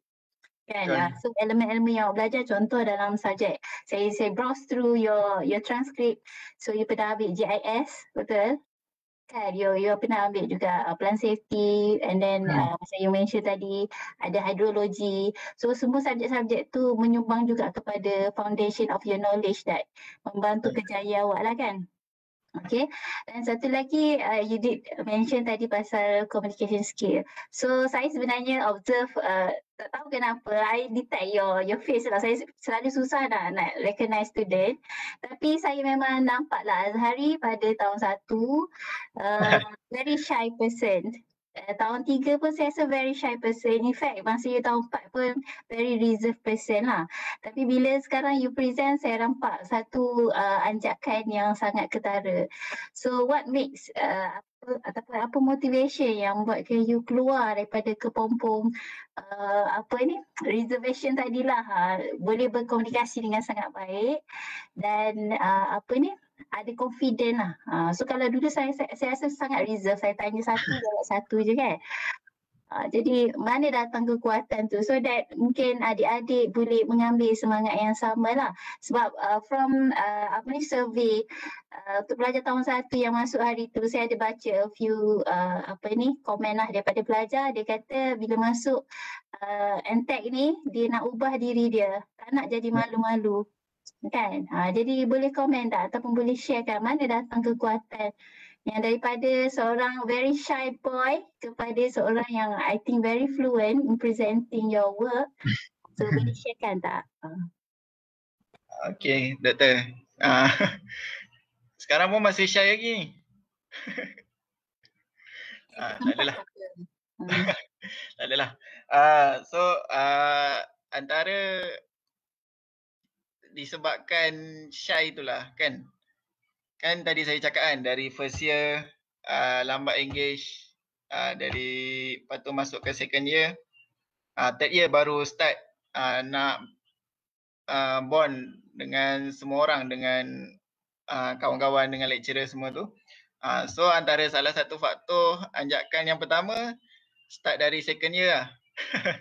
Kan? kan? So elemen-elemen yang awak belajar contoh dalam subjek. Saya saya browse through your your transcript. So you pernah ambil GIS, betul? Kan, you, you pernah ambil juga uh, plan safety and then yeah. Hmm. uh, macam you mention tadi ada hydrology. So semua subjek-subjek tu menyumbang juga kepada foundation of your knowledge that membantu yeah. Hmm. kerjaya awak lah kan. Okay, dan satu lagi uh, you did mention tadi pasal communication skill. So saya sebenarnya observe uh, tak tahu kenapa I detect your your face lah. Saya selalu susah nak nak recognize student. Tapi saya memang nampak lah Azhari pada tahun satu uh, very shy person. Uh, tahun tiga pun saya rasa very shy person. In fact, masa you tahun empat pun very reserved person lah. Tapi bila sekarang you present, saya nampak satu uh, anjakan yang sangat ketara. So what makes uh, ataupun apa motivation yang buatkan you keluar daripada kepompong uh, apa ni reservation tadilah ha. boleh berkomunikasi dengan sangat baik dan uh, apa ni ada confident lah. Ha. So kalau dulu saya, saya, saya rasa sangat reserve, saya tanya satu, jawab satu je kan. Uh, jadi mana datang kekuatan tu so that mungkin adik-adik boleh mengambil semangat yang sama lah sebab uh, from uh, apa ni survey uh, untuk pelajar tahun satu yang masuk hari tu saya ada baca a few uh, apa ni komen lah daripada pelajar dia kata bila masuk uh, entek ni dia nak ubah diri dia tak nak jadi ya. malu-malu kan uh, jadi boleh komen tak ataupun boleh sharekan mana datang kekuatan uh, yang daripada seorang very shy boy kepada seorang yang I think very fluent in presenting your work. So boleh sharekan tak? Okay, doktor. Uh, sekarang pun masih shy lagi. Uh, tak adalah. lah. tak adalah. Uh, so uh, antara disebabkan shy itulah kan kan tadi saya cakap kan dari first year uh, lambat engage uh, dari patu masuk ke second year uh, third year baru start uh, nak uh, bond dengan semua orang dengan uh, kawan-kawan dengan lecturer semua tu uh, so antara salah satu faktor anjakan yang pertama start dari second year lah.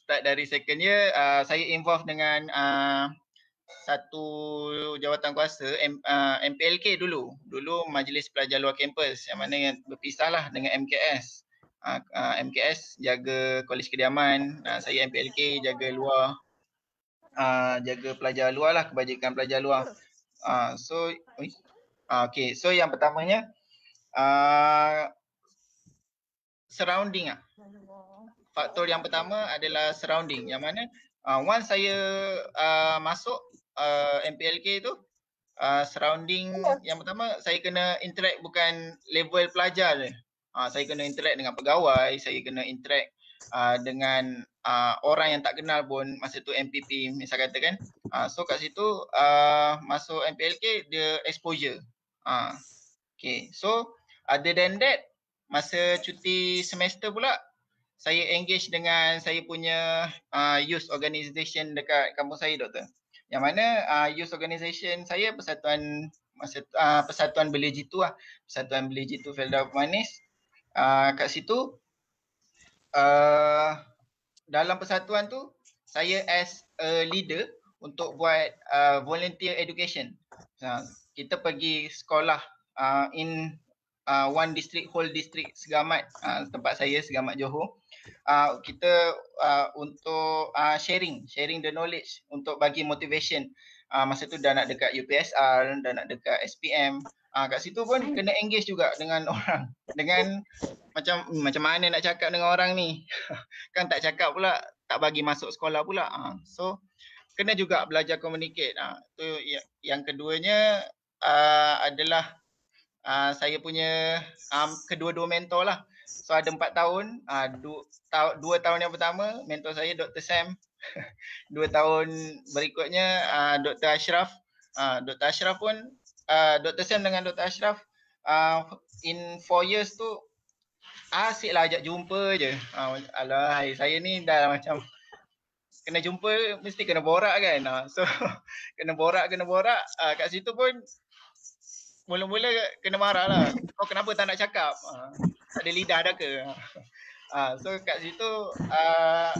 start dari second year uh, saya involved dengan uh, satu jawatan kuasa M, uh, ah, MPLK dulu. Dulu Majlis Pelajar Luar Kampus yang mana yang berpisahlah dengan MKS. Uh, ah, uh, ah, MKS jaga kolej kediaman, uh, saya MPLK jaga luar. Uh, jaga pelajar luar lah, kebajikan pelajar luar. Uh, so, uh, okay. so yang pertamanya, uh, surrounding lah. Faktor yang pertama adalah surrounding yang mana uh, once saya uh, masuk uh, eh, MPLK tu uh, surrounding yeah. yang pertama saya kena interact bukan level pelajar je. Uh, saya kena interact dengan pegawai, saya kena interact uh, dengan uh, orang yang tak kenal pun masa tu MPP misalkan. kata kan. Uh, so kat situ uh, masuk MPLK dia exposure. Uh, okay so other than that masa cuti semester pula saya engage dengan saya punya uh, youth organisation dekat kampung saya doktor yang mana uh, youth organisation saya persatuan masa uh, persatuan beli jitu lah. persatuan beli jitu Felda Manis uh, kat situ uh, dalam persatuan tu saya as a leader untuk buat uh, volunteer education uh, kita pergi sekolah uh, in uh, one district whole district segamat uh, tempat saya segamat johor uh, kita uh, untuk uh, sharing sharing the knowledge untuk bagi motivation uh, masa tu dah nak dekat UPSR dah nak dekat SPM uh, kat situ pun kena engage juga dengan orang dengan macam hmm, macam mana nak cakap dengan orang ni kan tak cakap pula tak bagi masuk sekolah pula uh, so kena juga belajar communicate uh, tu ya, yang keduanya uh, adalah uh, saya punya um, kedua-dua mentor lah So ada empat tahun, uh, ah, dua, ta- dua tahun yang pertama mentor saya Dr. Sam. dua tahun berikutnya uh, ah, Dr. Ashraf. Uh, ah, Dr. Ashraf pun, uh, Dr. Sam dengan Dr. Ashraf uh, in four years tu asyik lah ajak jumpa je. Uh, alah, saya ni dah lah macam kena jumpa mesti kena borak kan. Uh, so kena borak, kena borak. Uh, kat situ pun mula-mula kena marah lah. Kau kenapa tak nak cakap? ada lidah dah ke uh, so kat situ uh,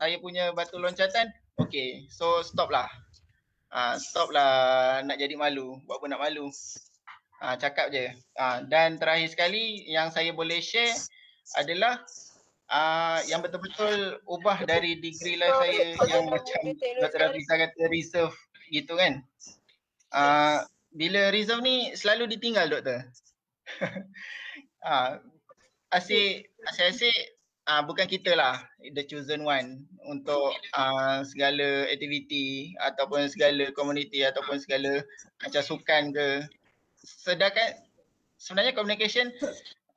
saya punya batu loncatan okey so stop lah uh, stop lah nak jadi malu buat apa nak malu uh, cakap je uh, dan terakhir sekali yang saya boleh share adalah uh, yang betul-betul ubah dari degree lah saya yang macam Dr. Rafizah kata reserve gitu kan uh, bila reserve ni selalu ditinggal doktor Ha, asyik asyik asyik uh, bukan kita lah the chosen one untuk uh, segala aktiviti ataupun segala community ataupun segala macam sukan ke sedangkan sebenarnya communication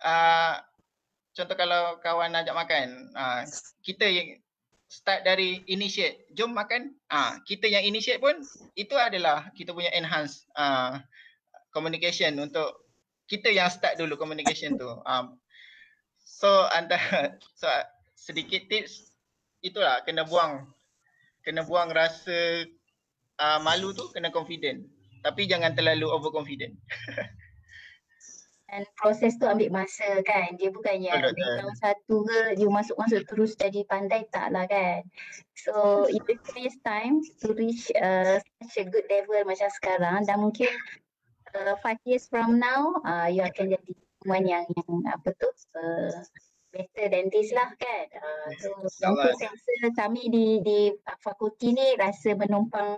uh, contoh kalau kawan ajak makan uh, kita yang start dari initiate jom makan ah uh, kita yang initiate pun itu adalah kita punya enhance uh, communication untuk kita yang start dulu communication tu uh, So anda so sedikit tips itulah kena buang kena buang rasa uh, malu tu kena confident tapi jangan terlalu over confident. Dan proses tu ambil masa kan. Dia bukannya dalam satu ke dia masuk-masuk terus jadi pandai tak lah kan. So it takes time to reach uh, such a good level macam sekarang dan mungkin 5 uh, years from now uh, you akan jadi appointment yang yang apa tu uh, better dentist lah kan. Uh, yes, so rasa kami di di uh, fakulti ni rasa menumpang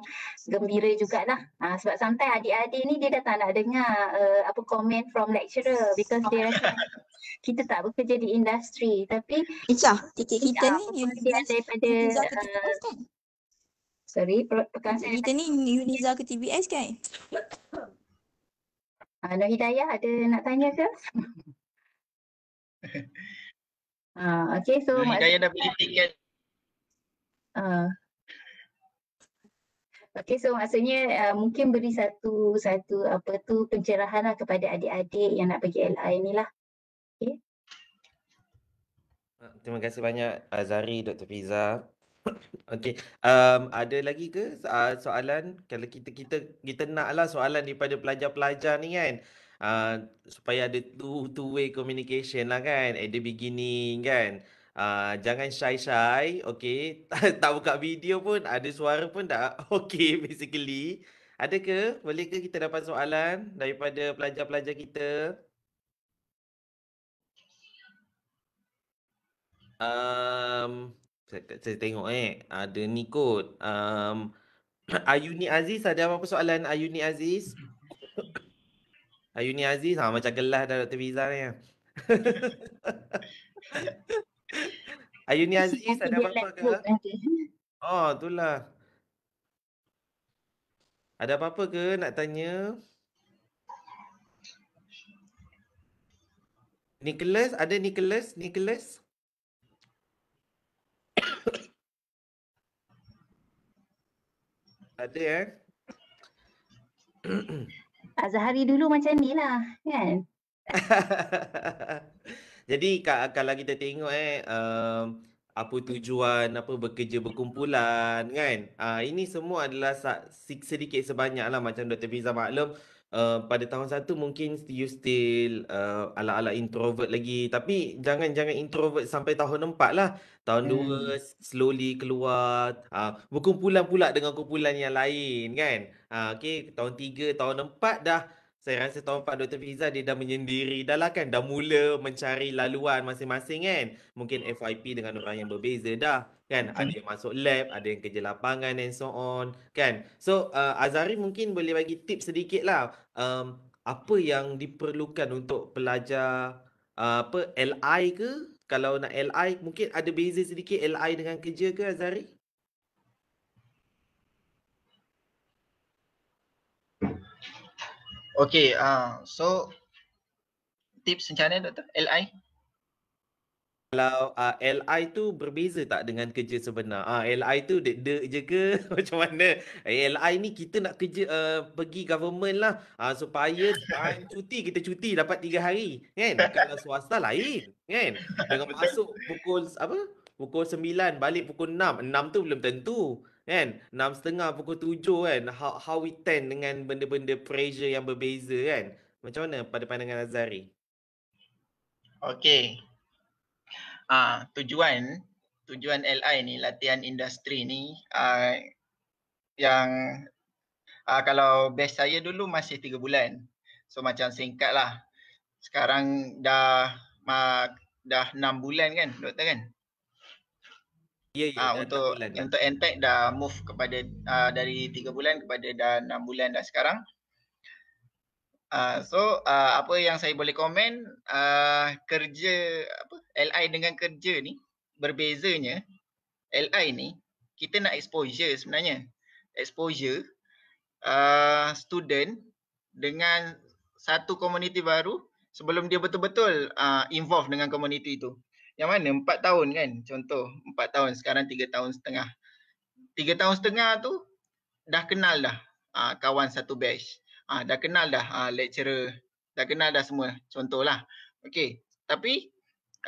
gembira jugalah. Uh, sebab sampai adik-adik ni dia dah tak nak dengar uh, apa komen from lecturer because dia rasa kita tak bekerja di industri tapi Icha, tiket kita ni kan? ni dia daripada uh, Sorry, perkasaan. Kita ni Uniza ke TBS kan? Uh, Hidayah ada nak tanya ke? uh, okay, so Nur Hidayah dah beli tiket. Uh, kan? ah. Okey so maksudnya uh, mungkin beri satu satu apa tu pencerahanlah kepada adik-adik yang nak pergi LI ni lah. Okay. Terima kasih banyak Azari, Dr. Fiza. Okey. Um, ada lagi ke uh, soalan? Kalau kita kita kita naklah soalan daripada pelajar-pelajar ni kan. Uh, supaya ada two two way communication lah kan at the beginning kan uh, jangan shy shy okay tak buka video pun ada suara pun tak okay basically ada ke boleh ke kita dapat soalan daripada pelajar-pelajar kita um, saya, saya tengok eh ada ni kot um, Ayuni Aziz ada apa-apa soalan Ayuni Aziz Ayuni Aziz sama ah, ha, macam gelas dah Dr. Visa ni ah. Ayuni Aziz ada apa-apa ke oh tu lah ada apa-apa ke nak tanya Nicholas ada Nicholas Nicholas Ada eh. Kak Zahari dulu macam ni lah kan. Jadi kalau kita tengok eh um, apa tujuan apa bekerja berkumpulan kan. Uh, ini semua adalah sedikit sebanyak lah macam Dr. Fiza maklum. Eh, pada tahun satu mungkin you still uh, ala-ala introvert lagi tapi jangan jangan introvert sampai tahun empat lah tahun hmm. dua slowly keluar uh, berkumpulan pula dengan kumpulan yang lain kan uh, ah, okay tahun tiga tahun empat dah saya rasa tahun 4 Dr. Fiza dia dah menyendiri dah lah kan. Dah mula mencari laluan masing-masing kan. Mungkin FYP dengan orang yang berbeza dah kan. Hmm. Ada yang masuk lab, ada yang kerja lapangan and so on kan. So uh, Azari mungkin boleh bagi tips sedikit lah. Um, apa yang diperlukan untuk pelajar uh, apa LI ke? Kalau nak LI mungkin ada beza sedikit LI dengan kerja ke Azari? Okay, uh, so tips macam mana doktor? LI? Kalau uh, LI tu berbeza tak dengan kerja sebenar? Uh, ah, LI tu dek-dek je ke? macam mana? Eh, LI ni kita nak kerja uh, pergi government lah uh, supaya cuti, kita cuti dapat tiga hari. Kan? Kalau swasta lain. Kan? Dengan masuk pukul apa? Pukul sembilan balik pukul enam, enam tu belum tentu kan 6.30 pukul 7 kan how, how we tend dengan benda-benda pressure yang berbeza kan macam mana pada pandangan Azari Okay uh, ah, tujuan tujuan LI ni latihan industri ni uh, yang uh, kalau best saya dulu masih tiga bulan so macam singkat lah sekarang dah uh, dah enam bulan kan doktor kan Ya, ya, ha, untuk bulan untuk entek dah move kepada uh, dari 3 bulan kepada dah 6 bulan dah sekarang. Uh, so uh, apa yang saya boleh komen uh, kerja apa LI dengan kerja ni berbezanya LI ni kita nak exposure sebenarnya. Exposure uh, student dengan satu komuniti baru sebelum dia betul-betul uh, involve dengan komuniti itu yang mana empat tahun kan contoh empat tahun sekarang tiga tahun setengah tiga tahun setengah tu dah kenal dah uh, kawan satu batch uh, dah kenal dah uh, lecturer dah kenal dah semua contohlah okay tapi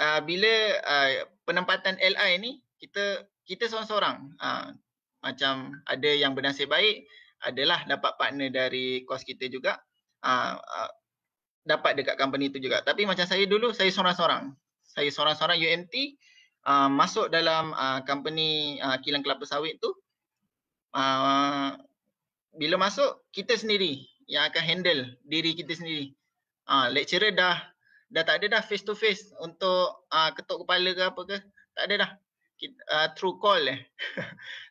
uh, bila uh, penempatan LI ni kita kita seorang-seorang uh, macam ada yang bernasib baik adalah dapat partner dari kos kita juga uh, uh, dapat dekat company tu juga tapi macam saya dulu saya seorang-seorang saya seorang-seorang UMT uh, masuk dalam uh, company uh, kilang kelapa sawit tu uh, bila masuk kita sendiri yang akan handle diri kita sendiri uh, lecturer dah dah tak ada dah face to face untuk uh, ketuk kepala ke apa ke tak ada dah kita, uh, through call eh.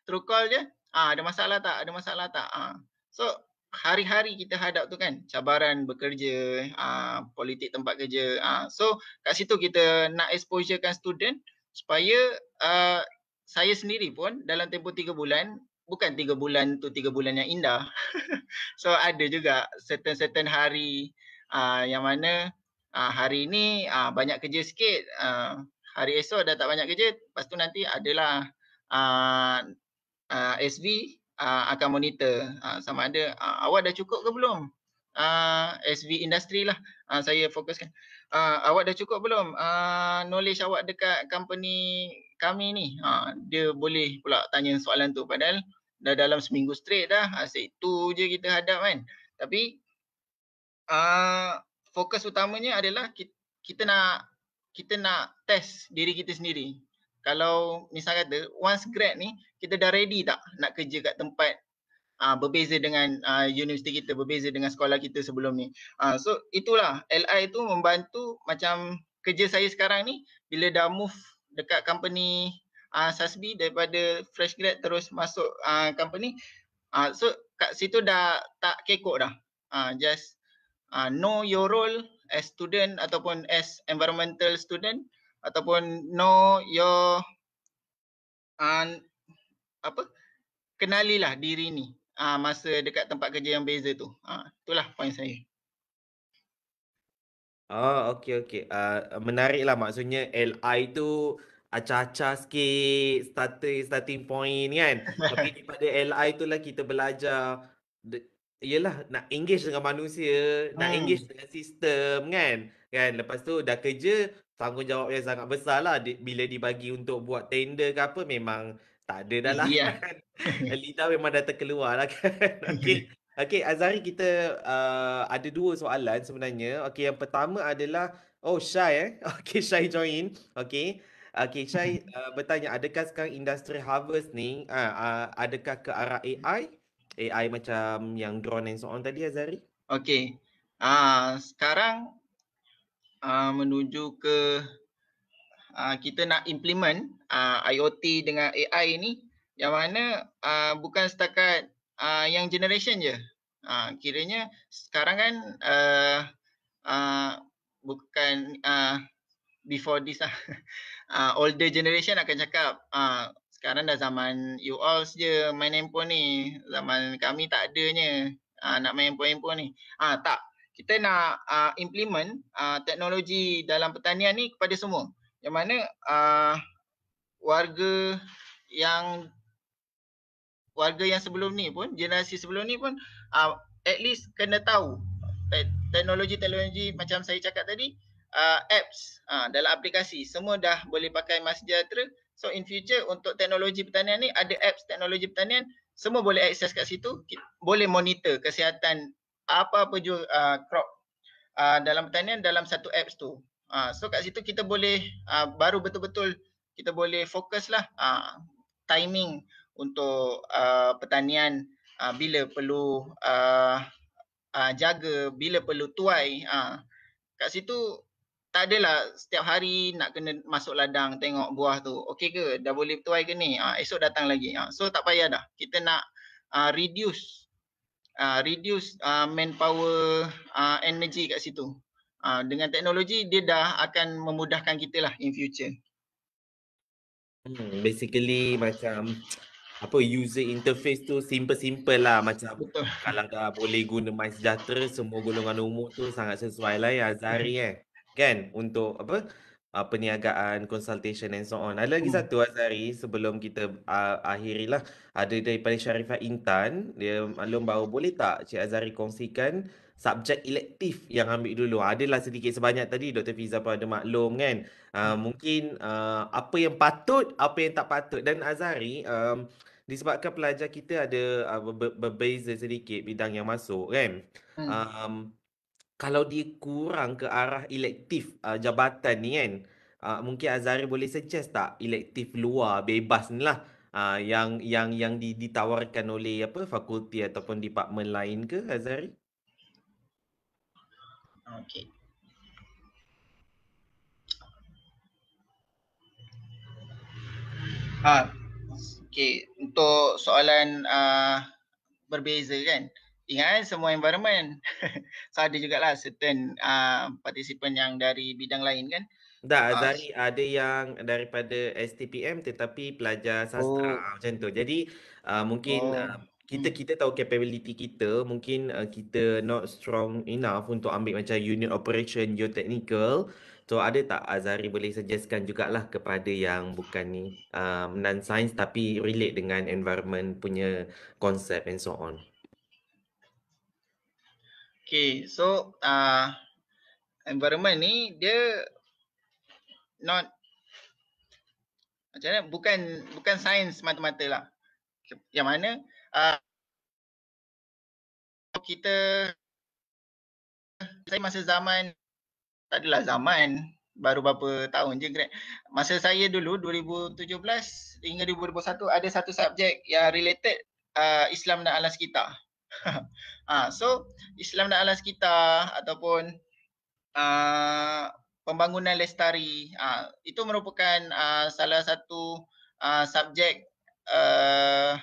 through call je uh, ada masalah tak ada masalah tak uh. so hari-hari kita hadap tu kan cabaran bekerja aa, ah, politik tempat kerja aa. Ah. so kat situ kita nak exposurekan student supaya aa, ah, saya sendiri pun dalam tempoh tiga bulan bukan tiga bulan tu tiga bulan yang indah so ada juga certain-certain hari aa, yang mana aa, hari ni aa, banyak kerja sikit aa, hari esok dah tak banyak kerja lepas tu nanti adalah aa, aa, SV uh, akan monitor uh, sama ada uh, awak dah cukup ke belum uh, SV Industri lah uh, saya fokuskan uh, awak dah cukup belum uh, knowledge awak dekat company kami ni uh, dia boleh pula tanya soalan tu padahal dah dalam seminggu straight dah asyik tu je kita hadap kan tapi uh, fokus utamanya adalah kita, kita nak kita nak test diri kita sendiri kalau misal kata once grad ni kita dah ready tak nak kerja kat tempat uh, berbeza dengan uh, universiti kita, berbeza dengan sekolah kita sebelum ni. Uh, so itulah LI tu membantu macam kerja saya sekarang ni bila dah move dekat company uh, Sasbi daripada fresh grad terus masuk uh, company uh, so kat situ dah tak kekok dah uh, just uh, know your role as student ataupun as environmental student ataupun no yo and uh, apa kenalilah diri ni uh, masa dekat tempat kerja yang beza tu. Ah itulah poin saya. Oh okey okey. Ah uh, menariklah maksudnya LI tu acah-acah sikit starting starting point kan. Tapi daripada LI tu lah kita belajar iyalah nak engage dengan manusia, hmm. nak engage dengan sistem kan. Kan lepas tu dah kerja tanggungjawab yang sangat besar lah di, bila dibagi untuk buat tender ke apa memang tak ada dah lah yeah. kan. Lida memang dah terkeluar lah kan. Okay. Okay Azari kita uh, ada dua soalan sebenarnya. Okay yang pertama adalah oh Syai eh. Okay Syai join. Okay. Okay Syai uh, bertanya adakah sekarang industri harvest ni uh, uh, adakah ke arah AI? AI macam yang drone and so on tadi Azari. Okay. Uh, ah, sekarang uh, menuju ke uh, kita nak implement uh, ah, IoT dengan AI ni yang mana uh, bukan setakat uh, yang generation je. Uh, kiranya sekarang kan uh, uh, bukan uh, before this lah. uh, older generation akan cakap uh, sekarang dah zaman you all je main handphone ni. Zaman kami tak adanya uh, nak main handphone-handphone ni. Ah uh, tak kita nak uh, implement uh, teknologi dalam pertanian ni kepada semua. Yang mana uh, warga yang warga yang sebelum ni pun, generasi sebelum ni pun uh, at least kena tahu teknologi-teknologi macam saya cakap tadi uh, apps uh, dalam aplikasi semua dah boleh pakai Mas Jatera. So in future untuk teknologi pertanian ni ada apps teknologi pertanian semua boleh akses kat situ, boleh monitor kesihatan apa-apa uh, crop uh, dalam pertanian dalam satu apps tu. Uh, so kat situ kita boleh uh, baru betul-betul kita boleh fokus lah uh, timing untuk uh, pertanian uh, bila perlu uh, uh, jaga, bila perlu tuai. Uh. Kat situ tak adalah setiap hari nak kena masuk ladang tengok buah tu. Okey ke? Dah boleh tuai ke ni? Uh, esok datang lagi. Uh, so tak payah dah. Kita nak uh, reduce uh, reduce uh, manpower uh, energy kat situ. Uh, dengan teknologi dia dah akan memudahkan kita lah in future. Hmm, basically macam apa user interface tu simple-simple lah macam Betul. kalau kau boleh guna mais Sejahtera semua golongan umur tu sangat sesuai lah ya Azari hmm. eh. Kan untuk apa uh, perniagaan, consultation and so on. Ada lagi hmm. satu Azari sebelum kita uh, akhirilah. Ada daripada Sharifah Intan. Dia maklum bahawa boleh tak Cik Azari kongsikan subjek elektif yang ambil dulu. Adalah sedikit sebanyak tadi Dr. Fiza pun ada maklum kan. Uh, hmm. mungkin uh, apa yang patut, apa yang tak patut. Dan Azari, um, disebabkan pelajar kita ada uh, berbeza sedikit bidang yang masuk kan. Hmm. Um, kalau dia kurang ke arah elektif uh, jabatan ni kan uh, mungkin Azari boleh suggest tak elektif luar bebas ni lah uh, yang yang yang ditawarkan oleh apa fakulti ataupun departmen lain ke Azari okey ha okey untuk soalan uh, berbeza kan ingat eh, semua environment. so ada lah certain uh, participant yang dari bidang lain kan. Tak, uh, ah, dari ada yang daripada STPM tetapi pelajar sastra oh. Ah, macam tu. Jadi uh, mungkin oh. uh, kita hmm. kita tahu capability kita mungkin uh, kita not strong enough untuk ambil macam unit operation geotechnical so ada tak Azari boleh suggestkan jugalah kepada yang bukan ni uh, non science tapi relate dengan environment punya concept and so on Okay, so uh, environment ni dia not macam mana? Bukan bukan sains mata-mata lah. Yang mana uh, kita saya masa zaman tak adalah zaman baru berapa tahun je kan. Masa saya dulu 2017 hingga 2021 ada satu subjek yang related uh, Islam dan alam kita ha, so Islam dan alam sekitar ataupun uh, pembangunan lestari uh, itu merupakan uh, salah satu uh, subjek uh,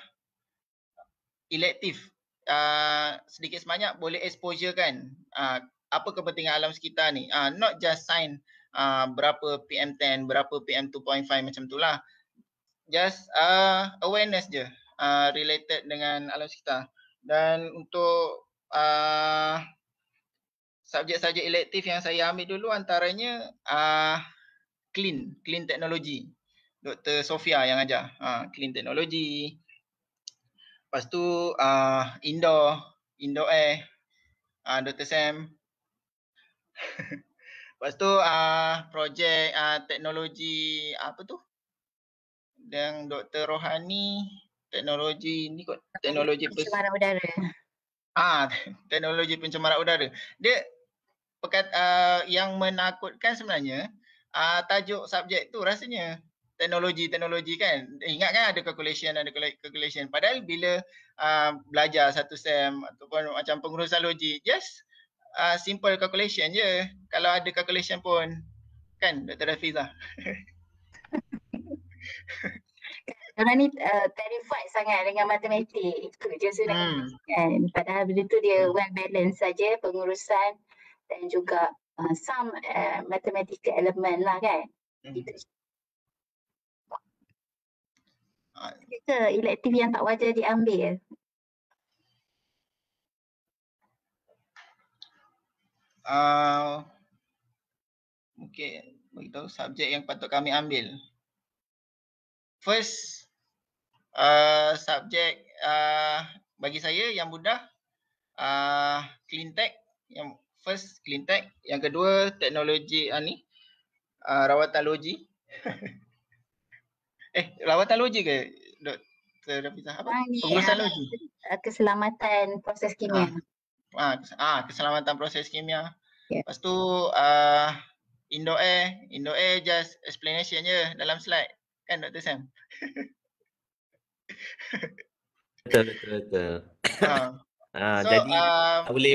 elektif uh, sedikit sebanyak boleh exposure kan uh, apa kepentingan alam sekitar ni uh, not just sign uh, berapa PM10 berapa PM2.5 macam tu lah. just uh, awareness je uh, related dengan alam sekitar dan untuk uh, subjek-subjek elektif yang saya ambil dulu antaranya uh, clean clean teknologi, Dr. Sofia yang ajar uh, clean teknologi. lepas tu uh, indoor indoor air uh, Dr. Sam lepas tu uh, projek uh, teknologi apa tu dan Dr. Rohani teknologi ni kot teknologi pencemaran udara. Ah, teknologi pencemaran udara. Dia pekat uh, yang menakutkan sebenarnya uh, tajuk subjek tu rasanya teknologi teknologi kan eh, ingat kan ada calculation ada calculation padahal bila uh, belajar satu sem ataupun macam pengurusan logik, just uh, simple calculation je kalau ada calculation pun kan Dr. Rafizah Sekarang ni uh, terrified sangat dengan matematik. Itu je sudah hmm. kan. Padahal benda tu dia well balance saja pengurusan dan juga uh, some uh, mathematical element lah kan. Hmm. Itu. Ah. Kita elektif yang tak wajar diambil. Uh, mungkin begitu subjek yang patut kami ambil. First, Ah, subjek uh, bagi saya yang mudah uh, clean tech yang first clean tech yang kedua teknologi uh, ni uh, rawatan eh, logi eh rawatan logi ke doktor Rafiza apa pengurusan logi keselamatan proses kimia ah, ah keselamatan proses kimia yeah. lepas tu uh, Indo Air, Indo Air just explanation je dalam slide kan Dr. Sam. betul betul betul. Ha. Ha, so, jadi um, boleh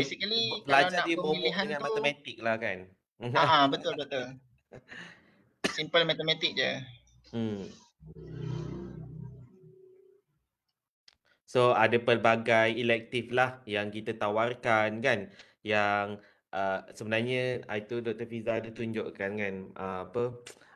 belajar dia pemilihan dengan tu, matematik lah kan. Ha, betul betul. Simple matematik je. Hmm. So ada pelbagai elektif lah yang kita tawarkan kan yang uh, sebenarnya itu Dr. Fiza ada tunjukkan kan uh, apa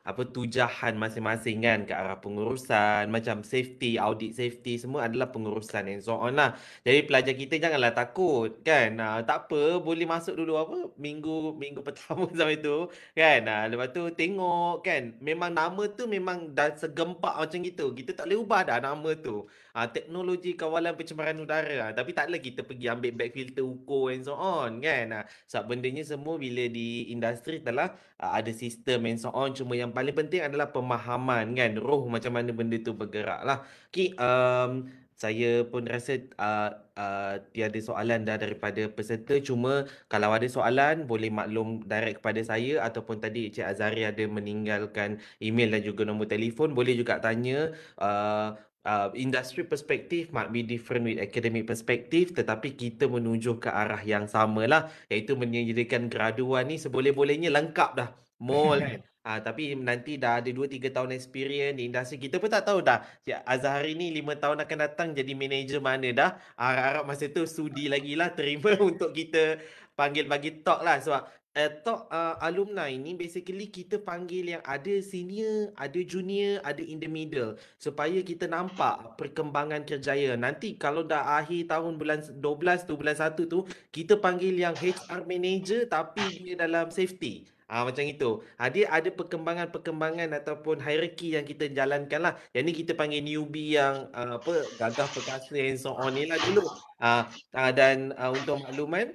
apa tujahan masing-masing kan ke arah pengurusan macam safety audit safety semua adalah pengurusan and so on lah jadi pelajar kita janganlah takut kan uh, tak apa boleh masuk dulu apa minggu minggu pertama sampai tu kan uh, lepas tu tengok kan memang nama tu memang dah segempak macam gitu kita tak boleh ubah dah nama tu uh, teknologi kawalan pencemaran udara uh, tapi taklah kita pergi ambil back filter ukur and so on kan uh, sebab so, bendanya semua bila di industri telah uh, ada sistem and so on cuma yang paling penting adalah pemahaman kan roh macam mana benda tu bergerak lah okay, um, saya pun rasa uh, uh, tiada soalan dah daripada peserta cuma kalau ada soalan boleh maklum direct kepada saya ataupun tadi Encik Azari ada meninggalkan email dan juga nombor telefon boleh juga tanya uh, uh, industry perspective might be different with academic perspektif tetapi kita menuju ke arah yang sama lah iaitu menyediakan graduan ni seboleh-bolehnya lengkap dah mall Ha, tapi nanti dah ada 2-3 tahun experience industri. Kita pun tak tahu dah. Ya, Azhar Azhari ni 5 tahun akan datang jadi manager mana dah. Harap-harap masa tu sudi lagi lah terima untuk kita panggil bagi talk lah. Sebab atau uh, alumni ini, basically kita panggil yang ada senior, ada junior, ada in the middle supaya kita nampak perkembangan kerjaya. Nanti kalau dah akhir tahun bulan 12 tu, bulan 1 tu, kita panggil yang HR manager tapi dia dalam safety. Ah macam itu. Ha, ada perkembangan-perkembangan ataupun hierarki yang kita jalankan lah. Yang ni kita panggil newbie yang uh, apa gagah perkasa and so on ni lah dulu. Ah ha, dan uh, untuk makluman,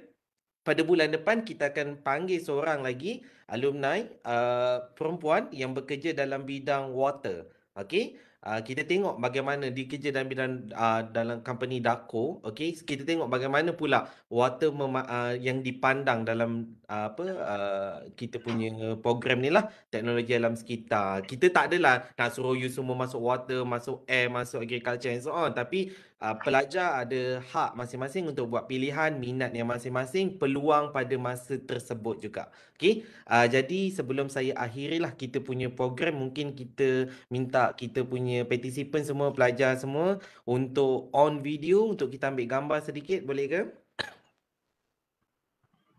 pada bulan depan kita akan panggil seorang lagi alumni uh, perempuan yang bekerja dalam bidang water. Okey. Uh, kita tengok bagaimana dia kerja dalam bidang uh, dalam company Daco, okey. Kita tengok bagaimana pula water uh, yang dipandang dalam apa uh, kita punya program ni lah teknologi alam sekitar. Kita tak adalah nak suruh you semua masuk water, masuk air, masuk agriculture and so on. Tapi uh, pelajar ada hak masing-masing untuk buat pilihan, minat yang masing-masing, peluang pada masa tersebut juga. Okay? Uh, jadi sebelum saya akhiri lah kita punya program, mungkin kita minta kita punya participant semua, pelajar semua untuk on video untuk kita ambil gambar sedikit boleh ke?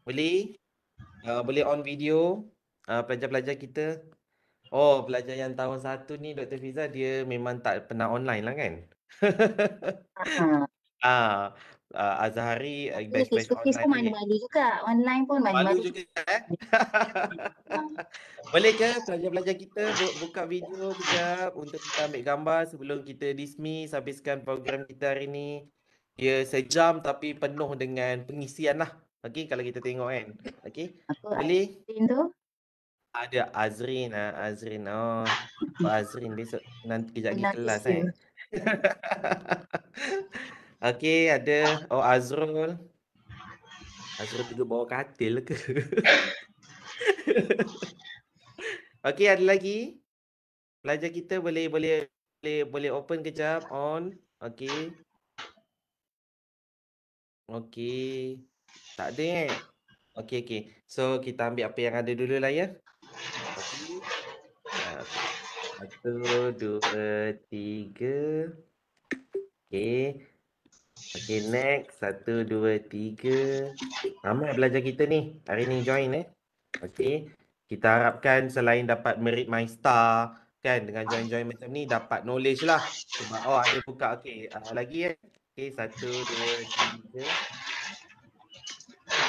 Boleh? Uh, boleh on video uh, pelajar-pelajar kita. Oh, pelajar yang tahun satu ni Dr. Fiza dia memang tak pernah online lah kan? Ah, uh, uh, Azhari uh, best best online. Face mana balik juga. Online pun mana balik. juga eh. boleh ke pelajar-pelajar kita buka video sekejap untuk kita ambil gambar sebelum kita dismiss habiskan program kita hari ni. Ya sejam tapi penuh dengan pengisian lah. Okay, kalau kita tengok kan. Okey. Beli tu ada Azrin ah Azrin oh Azrin besok nanti kejap lagi kelas kan. Okay, ada oh Azrul. Azrul tidur bawa katil ke? Okey ada lagi? Pelajar kita boleh boleh boleh boleh open kejap on. okay, okay. Tak ada eh? Kan? Okay, okay. So, kita ambil apa yang ada dulu lah ya. Satu, ah, dua, tiga. Okey. Okey next. Satu, dua, tiga. Ramai belajar kita ni. Hari ni join eh. Okey. Kita harapkan selain dapat merit my star, kan, dengan join-join macam ni, dapat knowledge lah. Sebab, oh, ada buka. Okey. uh, lagi eh. Okey satu, dua, tiga.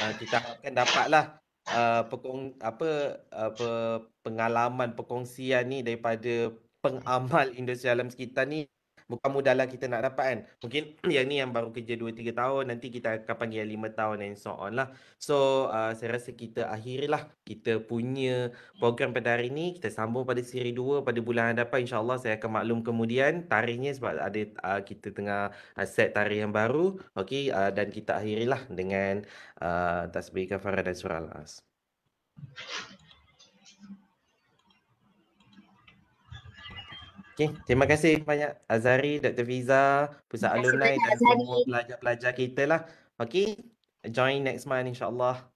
Ah, kita akan dapatlah uh, ah, perkong, apa apa ah, pengalaman perkongsian ni daripada pengamal industri dalam sekitar ni bukan mudahlah kita nak dapat kan mungkin yang ni yang baru kerja 2 3 tahun nanti kita akan panggil yang 5 tahun and so on lah so uh, saya rasa kita akhirilah kita punya program pada hari ni kita sambung pada siri 2 pada bulan hadapan insyaallah saya akan maklum kemudian tarikhnya sebab ada uh, kita tengah uh, set tarikh yang baru Okay uh, dan kita akhirilah dengan uh, tasbih kafara dan surah al-as Okay, terima kasih banyak Azari, Dr. Fiza, Pusat Alumni dan semua pelajar-pelajar kita lah. Okay, join next month insyaAllah.